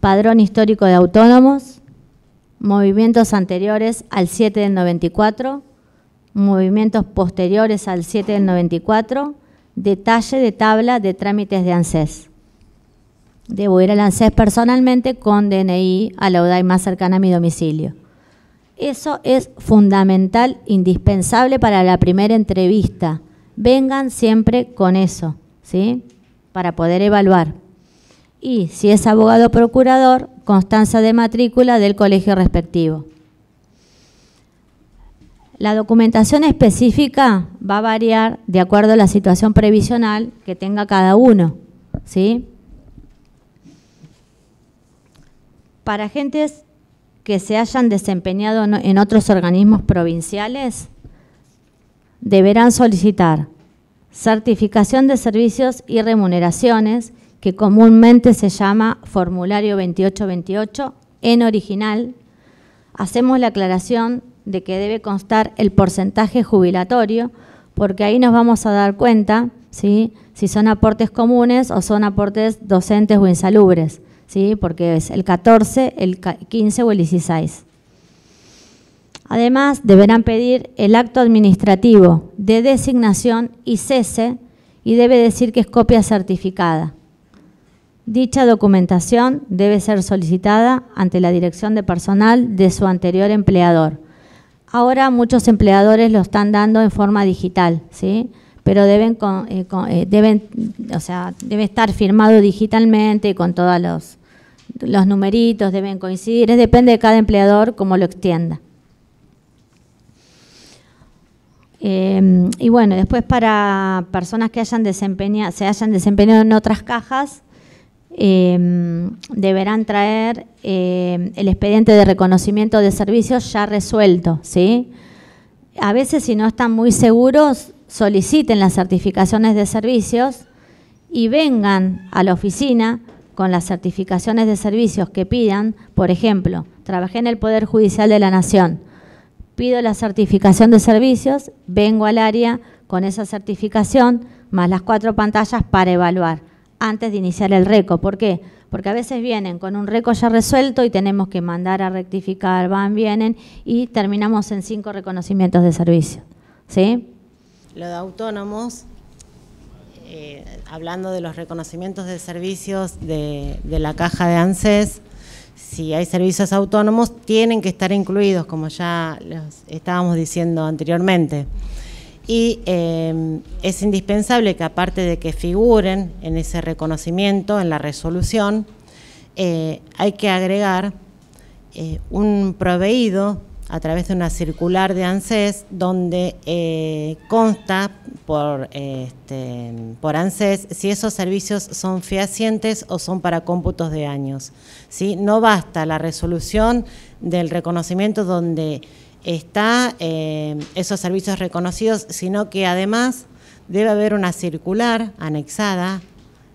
[SPEAKER 3] Padrón Histórico de Autónomos, movimientos anteriores al 7 del 94, movimientos posteriores al 7 del 94, detalle de tabla de trámites de ANSES. Debo ir al ANSES personalmente con DNI a la UDAI más cercana a mi domicilio. Eso es fundamental, indispensable para la primera entrevista. Vengan siempre con eso, ¿sí? Para poder evaluar. Y si es abogado procurador, constancia de matrícula del colegio respectivo. La documentación específica va a variar de acuerdo a la situación previsional que tenga cada uno. ¿sí? Para agentes que se hayan desempeñado en otros organismos provinciales, deberán solicitar certificación de servicios y remuneraciones, que comúnmente se llama formulario 2828 en original. Hacemos la aclaración de que debe constar el porcentaje jubilatorio, porque ahí nos vamos a dar cuenta ¿sí? si son aportes comunes o son aportes docentes o insalubres, ¿sí? porque es el 14, el 15 o el 16. Además, deberán pedir el acto administrativo de designación y cese y debe decir que es copia certificada. Dicha documentación debe ser solicitada ante la dirección de personal de su anterior empleador Ahora muchos empleadores lo están dando en forma digital, ¿sí? pero deben, eh, eh, o sea, debe estar firmado digitalmente con todos los, numeritos, deben coincidir, depende de cada empleador cómo lo extienda. Em, y bueno, después para personas que se hayan desempeñado en otras cajas, Em, deberán traer em, el expediente de reconocimiento de servicios ya resuelto, ¿sí? A veces si no están muy seguros, soliciten las certificaciones de servicios y vengan a la oficina con las certificaciones de servicios que pidan, por ejemplo, trabajé en el Poder Judicial de la Nación, pido la certificación de servicios, vengo al área con esa certificación, más las cuatro pantallas para evaluar antes de iniciar el reco. ¿Por qué? Porque a veces vienen con un reco ya resuelto y tenemos que mandar a rectificar, van, vienen y terminamos en cinco reconocimientos de servicio. ¿Sí?
[SPEAKER 4] Lo de autónomos, eh, hablando de los reconocimientos de servicios de, de la caja de ANSES, si hay servicios autónomos, tienen que estar incluidos, como ya los estábamos diciendo anteriormente y em, es indispensable que aparte de que figuren en ese reconocimiento, en la resolución, eh, hay que agregar eh, un proveído a través de una circular de ANSES donde eh, consta por, este, por ANSES si esos servicios son fehacientes o son para cómputos de años. ¿sí? No basta la resolución del reconocimiento donde está eh, esos servicios reconocidos, sino que además debe haber una circular anexada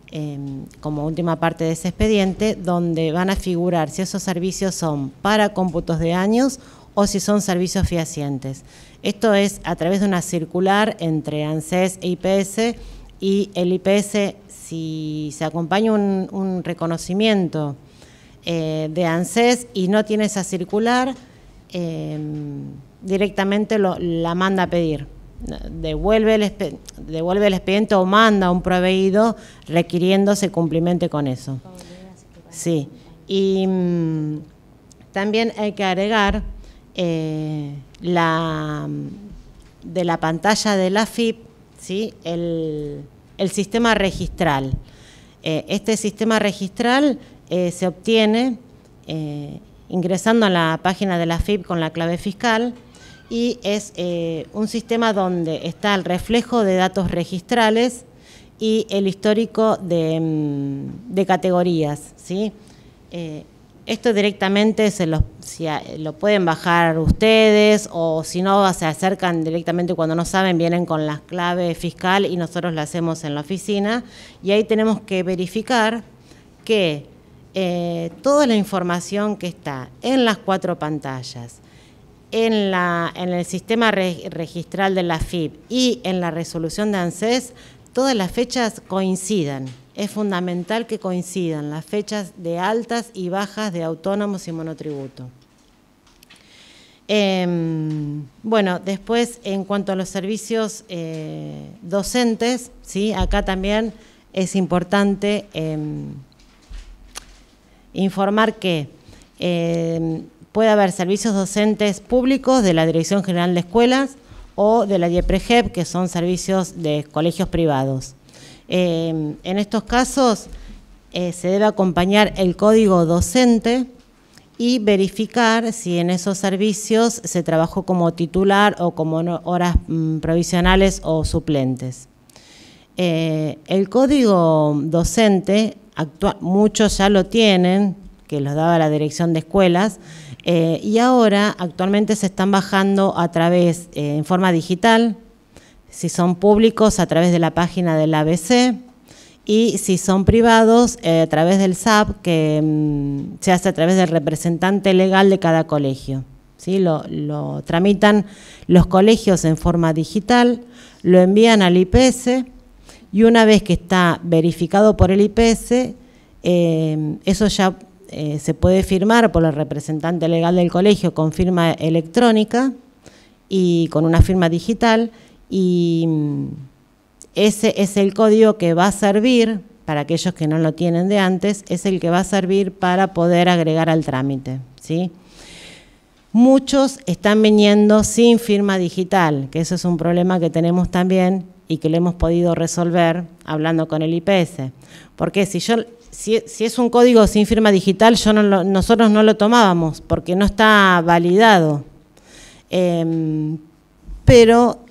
[SPEAKER 4] em, como última parte de ese expediente, donde van a figurar si esos servicios son para cómputos de años o si son servicios fehacientes. Esto es a través de una circular entre ANSES e IPS y el IPS, si se acompaña un, reconocimiento eh, de ANSES y no tiene esa circular, Em, directamente la manda a pedir. Devuelve el, devuelve el expediente o manda a un proveído requiriendo se cumplimente con eso. Sí. Y mm, también hay que agregar eh, la, mm, de la pantalla de la FIP ¿sí? el, sistema registral. Eh, este sistema registral eh, se obtiene ingresando a la página de la FIP con la clave fiscal y es eh, un sistema donde está el reflejo de datos registrales y el histórico de, mm, categorías. ¿sí? Eh, esto directamente se lo pueden bajar ustedes o si no se acercan directamente cuando no saben, vienen con la clave fiscal y nosotros la hacemos en la oficina y ahí tenemos que verificar que eh, toda la información que está en las cuatro pantallas, en, el sistema registral de la FIP y en la resolución de ANSES, todas las fechas coincidan. Es fundamental que coincidan las fechas de altas y bajas de autónomos y monotributo. Em, bueno, después en cuanto a los servicios eh, docentes, ¿sí? acá también es importante em, informar que em, puede haber servicios docentes públicos de la Dirección General de Escuelas o de la DIEPREGEP, que son servicios de colegios privados. Em, en estos casos eh, se debe acompañar el código docente y verificar si en esos servicios se trabajó como titular o como horas mm, provisionales o suplentes. Eh, el código docente muchos ya lo tienen, que los daba la dirección de escuelas, eh, y ahora actualmente se están bajando a través, eh, en forma digital, si son públicos a través de la página del ABC, y si son privados eh, a través del SAP, que mm, se hace a través del representante legal de cada colegio. lo tramitan los colegios en forma digital, lo envían al IPS, y una vez que está verificado por el IPS, eh, eso ya eh, se puede firmar por el representante legal del colegio con firma electrónica y con una firma digital y mm, ese es el código que va a servir para aquellos que no lo tienen de antes, es el que va a servir para poder agregar al trámite, ¿sí? Muchos están viniendo sin firma digital, que eso es un problema que tenemos también y que lo hemos podido resolver hablando con el IPS. Porque si yo si, es un código sin firma digital, yo nosotros no lo tomábamos porque no está validado. Em, pero,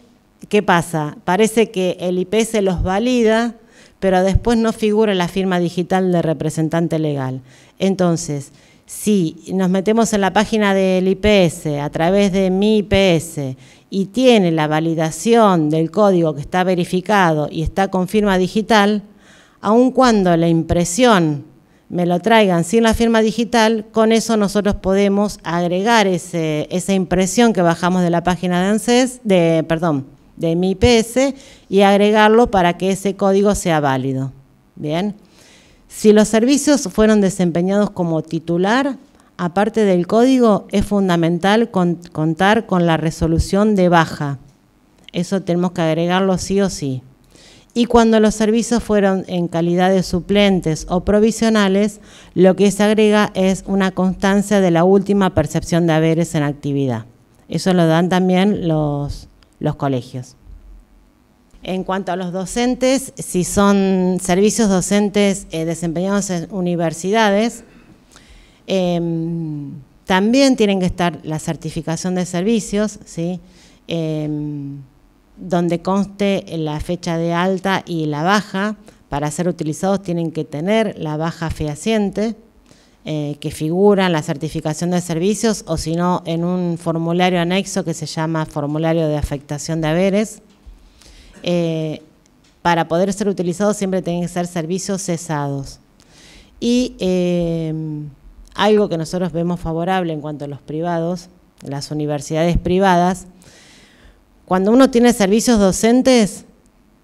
[SPEAKER 4] ¿qué pasa? Parece que el IPS los valida, pero después no figura la firma digital de representante legal. Entonces, si nos metemos en la página del IPS a través de mi IPS y tiene la validación del código que está verificado y está con firma digital, aun cuando la impresión me lo traigan sin la firma digital, con eso nosotros podemos agregar esa impresión que bajamos de la página de ANSES, de, perdón, de mi IPS y agregarlo para que ese código sea válido. Bien. Si los servicios fueron desempeñados como titular, aparte del código, es fundamental contar con la resolución de baja. Eso tenemos que agregarlo sí o sí. Y cuando los servicios fueron en calidad de suplentes o provisionales, lo que se agrega es una constancia de la última percepción de haberes en actividad. Eso lo dan también los, colegios. En cuanto a los docentes, si son servicios docentes eh, desempeñados en universidades, Em, también tienen que estar la certificación de servicios, ¿sí? Em, donde conste la fecha de alta y la baja. Para ser utilizados tienen que tener la baja fehaciente, eh, que figura en la certificación de servicios o si no en un formulario anexo que se llama formulario de afectación de haberes. Eh, para poder ser utilizados siempre tienen que ser servicios cesados. Y em, algo que nosotros vemos favorable en cuanto a los privados, las universidades privadas, cuando uno tiene servicios docentes,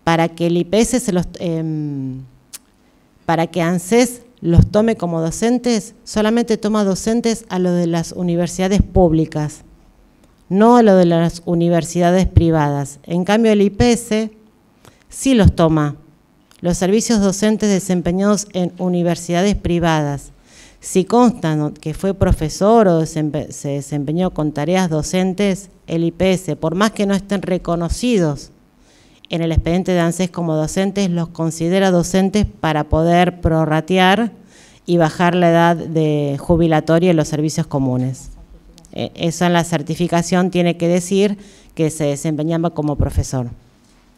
[SPEAKER 4] para que el IPS los, em, para que ANSES los tome como docentes, solamente toma docentes a lo de las universidades públicas, no a lo de las universidades privadas. En cambio, el IPS sí los toma, los servicios docentes desempeñados en universidades privadas. Si consta que fue profesor o se desempeñó con tareas docentes, el IPS, por más que no estén reconocidos en el expediente de ANSES como docentes, los considera docentes para poder prorratear y bajar la edad de jubilatoria en los servicios comunes. E-, Eso en la certificación tiene que decir que se desempeñaba como profesor.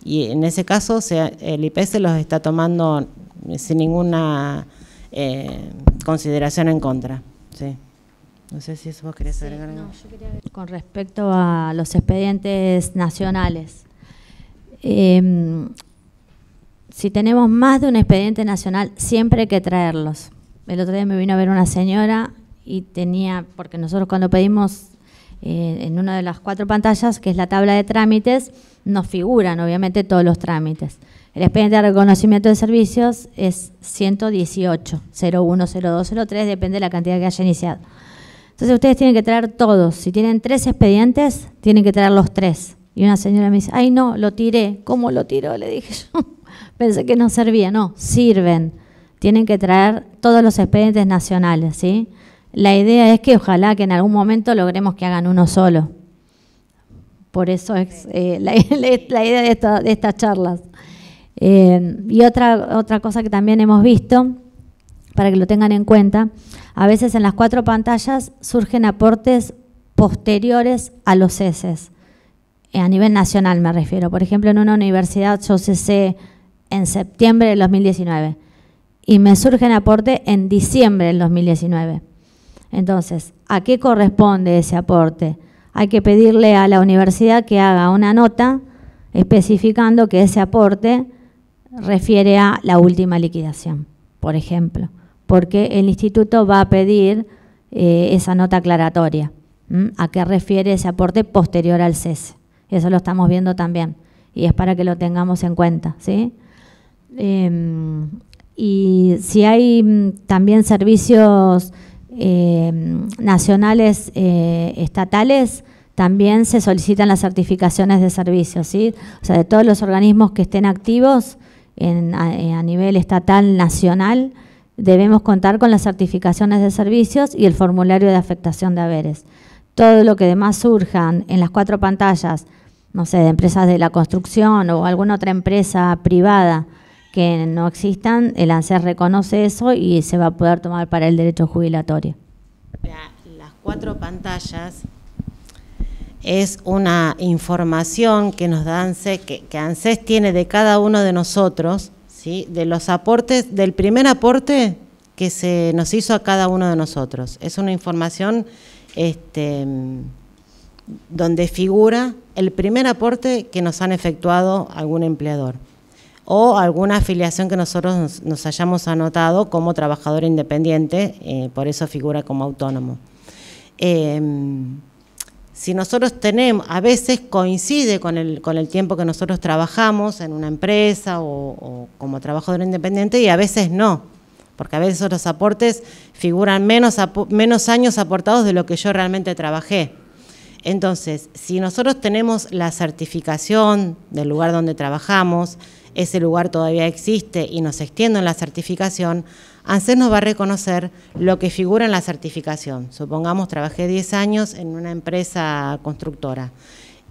[SPEAKER 4] Y en ese caso el IPS los está tomando sin ninguna eh, consideración en contra. No sé si eso vos agregar Con respecto a los expedientes
[SPEAKER 3] nacionales, em, si tenemos más de un expediente nacional, siempre hay que traerlos. El otro día me vino a ver una señora y tenía, porque nosotros cuando pedimos eh, en una de las cuatro pantallas, que es la tabla de trámites, nos figuran obviamente todos los trámites. El expediente de reconocimiento de servicios es 118, 01, depende de la cantidad que haya iniciado. Entonces ustedes tienen que traer todos. Si tienen tres expedientes, tienen que traer los tres. Y una señora me dice, ay no, lo tiré. ¿Cómo lo tiró? Le dije yo. Pensé que no servía. No, sirven. Tienen que traer todos los expedientes nacionales, ¿sí? La idea es que ojalá que en algún momento logremos que hagan uno solo. Por eso es eh, la, idea de estas charlas. Em, y otra, cosa que también hemos visto, para que lo tengan en cuenta, a veces en las cuatro pantallas surgen aportes posteriores a los SES, eh, a nivel nacional me refiero. Por ejemplo, en una universidad yo cesé en septiembre del 2019 y me surgen aporte en diciembre del 2019. Entonces, ¿a qué corresponde ese aporte? Hay que pedirle a la universidad que haga una nota especificando que ese aporte refiere a la última liquidación, por ejemplo, porque el instituto va a pedir eh, esa nota aclaratoria, ¿Mm? a qué refiere ese aporte posterior al cese. Eso lo estamos viendo también y es para que lo tengamos en cuenta. ¿sí? Em, y si hay mm, también servicios em, nacionales eh, estatales, también se solicitan las certificaciones de servicios, ¿sí? O sea, de todos los organismos que estén activos, eh, a, nivel estatal, nacional, debemos contar con las certificaciones de servicios y el formulario de afectación de haberes. Todo lo que demás surjan en las cuatro pantallas, no sé, de empresas de la construcción o alguna otra empresa privada que no existan, el ANSES reconoce eso y se va a poder tomar para el derecho jubilatorio.
[SPEAKER 4] las cuatro pantallas es una información que nos dan ANSES, que, ANSES tiene de cada uno de nosotros, ¿sí? de los aportes, del primer aporte que se nos hizo a cada uno de nosotros. Es una información este, donde figura el primer aporte que nos han efectuado algún empleador o alguna afiliación que nosotros nos, hayamos anotado como trabajador independiente, eh, por eso figura como autónomo. Eh, si nosotros tenemos, a veces coincide con el, con el tiempo que nosotros trabajamos en una empresa o, como trabajador independiente y a veces no, porque a veces los aportes figuran menos, menos años aportados de lo que yo realmente trabajé. Entonces, si nosotros tenemos la certificación del lugar donde trabajamos, ese lugar todavía existe y nos extienden la certificación, ANSES nos va a reconocer lo que figura en la certificación. Supongamos, trabajé 10 años en una empresa constructora.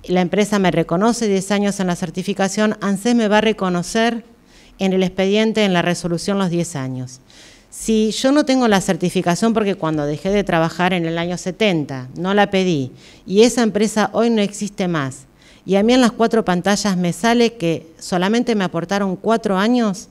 [SPEAKER 4] La empresa me reconoce 10 años en la certificación, ANSES me va a reconocer en el expediente, en la resolución, los 10 años. Si yo no tengo la certificación porque cuando dejé de trabajar en el año 70 no la pedí y esa empresa hoy no existe más y a mí en las cuatro pantallas me sale que solamente me aportaron cuatro años,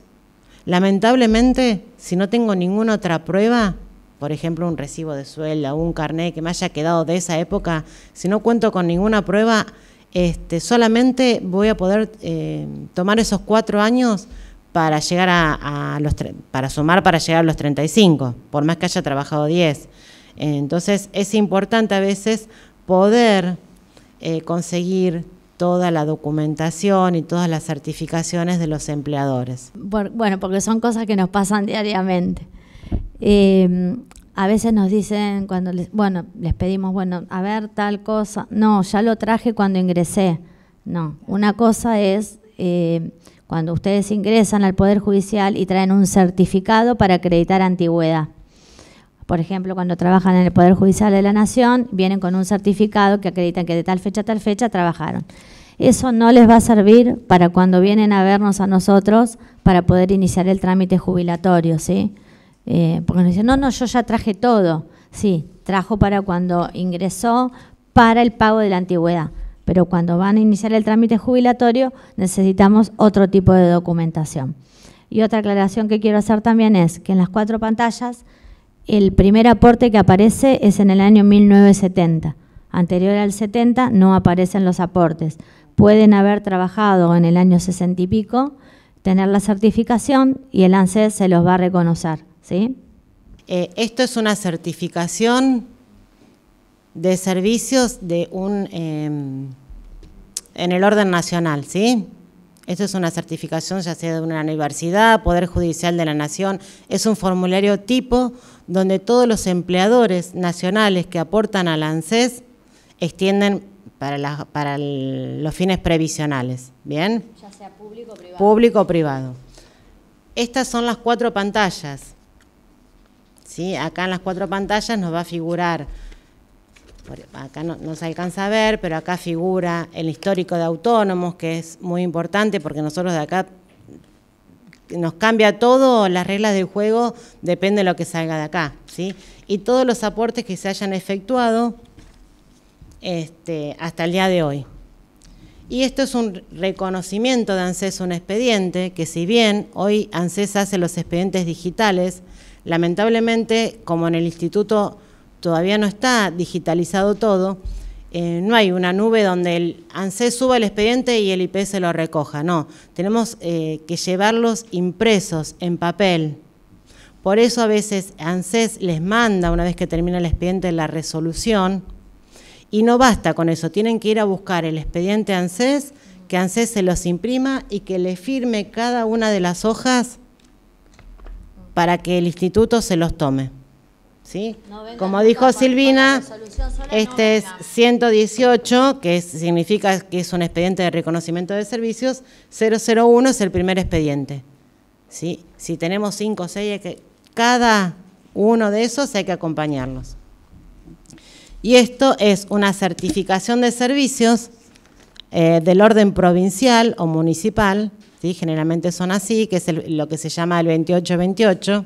[SPEAKER 4] Lamentablemente, si no tengo ninguna otra prueba, por ejemplo, un recibo de sueldo, un carnet que me haya quedado de esa época, si no cuento con ninguna prueba, este, solamente voy a poder eh, tomar esos cuatro años para llegar a, los para sumar para llegar a los 35, por más que haya trabajado 10. Entonces es importante a veces poder eh, conseguir toda la documentación y todas las certificaciones de los empleadores.
[SPEAKER 3] Bueno, porque son cosas que nos pasan diariamente. Em, a veces nos dicen cuando les, bueno, les pedimos, bueno, a ver tal cosa. No, ya lo traje cuando ingresé. No, una cosa es em, cuando ustedes ingresan al Poder Judicial y traen un certificado para acreditar antigüedad por ejemplo, cuando trabajan en el Poder Judicial de la Nación, vienen con un certificado que acreditan que de tal fecha a tal fecha trabajaron. Eso no les va a servir para cuando vienen a vernos a nosotros para poder iniciar el trámite jubilatorio, ¿sí? Eh, porque nos dicen, no, no, yo ya traje todo. Sí, trajo para cuando ingresó para el pago de la antigüedad. Pero cuando van a iniciar el trámite jubilatorio necesitamos otro tipo de documentación. Y otra aclaración que quiero hacer también es que en las cuatro pantallas el primer aporte que aparece es en el año 1970. Anterior al 70 no aparecen los aportes. Pueden haber trabajado en el año 60 y pico, tener la certificación y el ANSES se los va a reconocer. ¿sí?
[SPEAKER 4] Eh, esto es una certificación de servicios de un em, en el orden nacional, ¿sí? Esto es una certificación ya sea de una universidad, Poder Judicial de la Nación, es un formulario tipo donde todos los empleadores nacionales que aportan al ANSES extienden para, los fines previsionales, ¿bien?
[SPEAKER 1] Ya sea público o privado.
[SPEAKER 4] Público o privado. Estas son las cuatro pantallas. ¿Sí? Acá en las cuatro pantallas nos va a figurar, acá no se alcanza a ver, pero acá figura el histórico de autónomos, que es muy importante porque nosotros de acá nos cambia todo, las reglas del juego depende de lo que salga de acá, ¿sí? Y todos los aportes que se hayan efectuado este, hasta el día de hoy. Y esto es un reconocimiento de ANSES, un expediente, que si bien hoy ANSES hace los expedientes digitales, lamentablemente, como en el instituto todavía no está digitalizado todo, eh, no hay una nube donde el ANSES suba el expediente y el IP se lo recoja, no. Tenemos eh, que llevarlos impresos en papel. Por eso a veces ANSES les manda, una vez que termina el expediente, la resolución, y no basta con eso, tienen que ir a buscar el expediente ANSES, que ANSES se los imprima y que le firme cada una de las hojas para que el instituto se los tome. Como dijo Silvina, este es 118, que significa que es un expediente de reconocimiento de servicios, 001 es el primer expediente. Si tenemos 5 o 6, que, cada uno de esos hay que acompañarlos. Y esto es una certificación de servicios eh, del orden provincial o municipal, ¿sí? generalmente son así, que es lo que se llama el 2828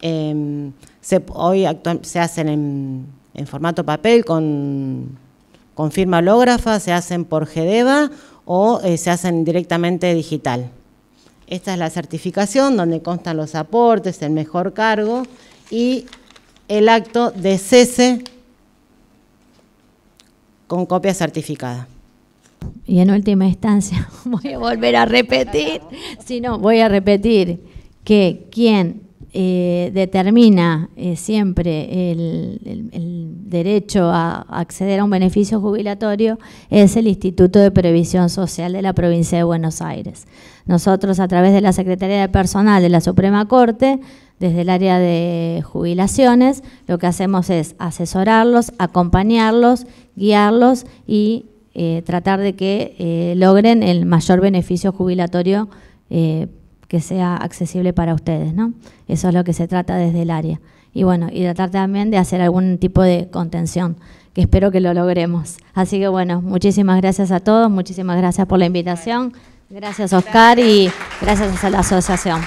[SPEAKER 4] Em, hoy se hacen en, formato papel con, firma hológrafa, se hacen por GEDEVA o eh, se hacen directamente digital. Esta es la certificación donde constan los aportes, el mejor cargo y el acto de cese con copia certificada.
[SPEAKER 3] Y en última instancia, voy
[SPEAKER 4] a volver a repetir, si no,
[SPEAKER 3] voy a repetir que quien eh, determina eh, siempre el, derecho a acceder a un beneficio jubilatorio es el Instituto de Previsión Social de la provincia de Buenos Aires. Nosotros a través de la Secretaría de Personal de la Suprema Corte, desde el área de jubilaciones, lo que hacemos es asesorarlos, acompañarlos, guiarlos y eh, tratar de que logren el mayor beneficio jubilatorio eh, que sea accesible para ustedes, ¿no? Eso es lo que se trata desde el área. Y bueno, y tratar también de hacer algún tipo de contención, que espero que lo logremos. Así que bueno, muchísimas gracias a todos, muchísimas gracias por la invitación, gracias Oscar y gracias a la asociación.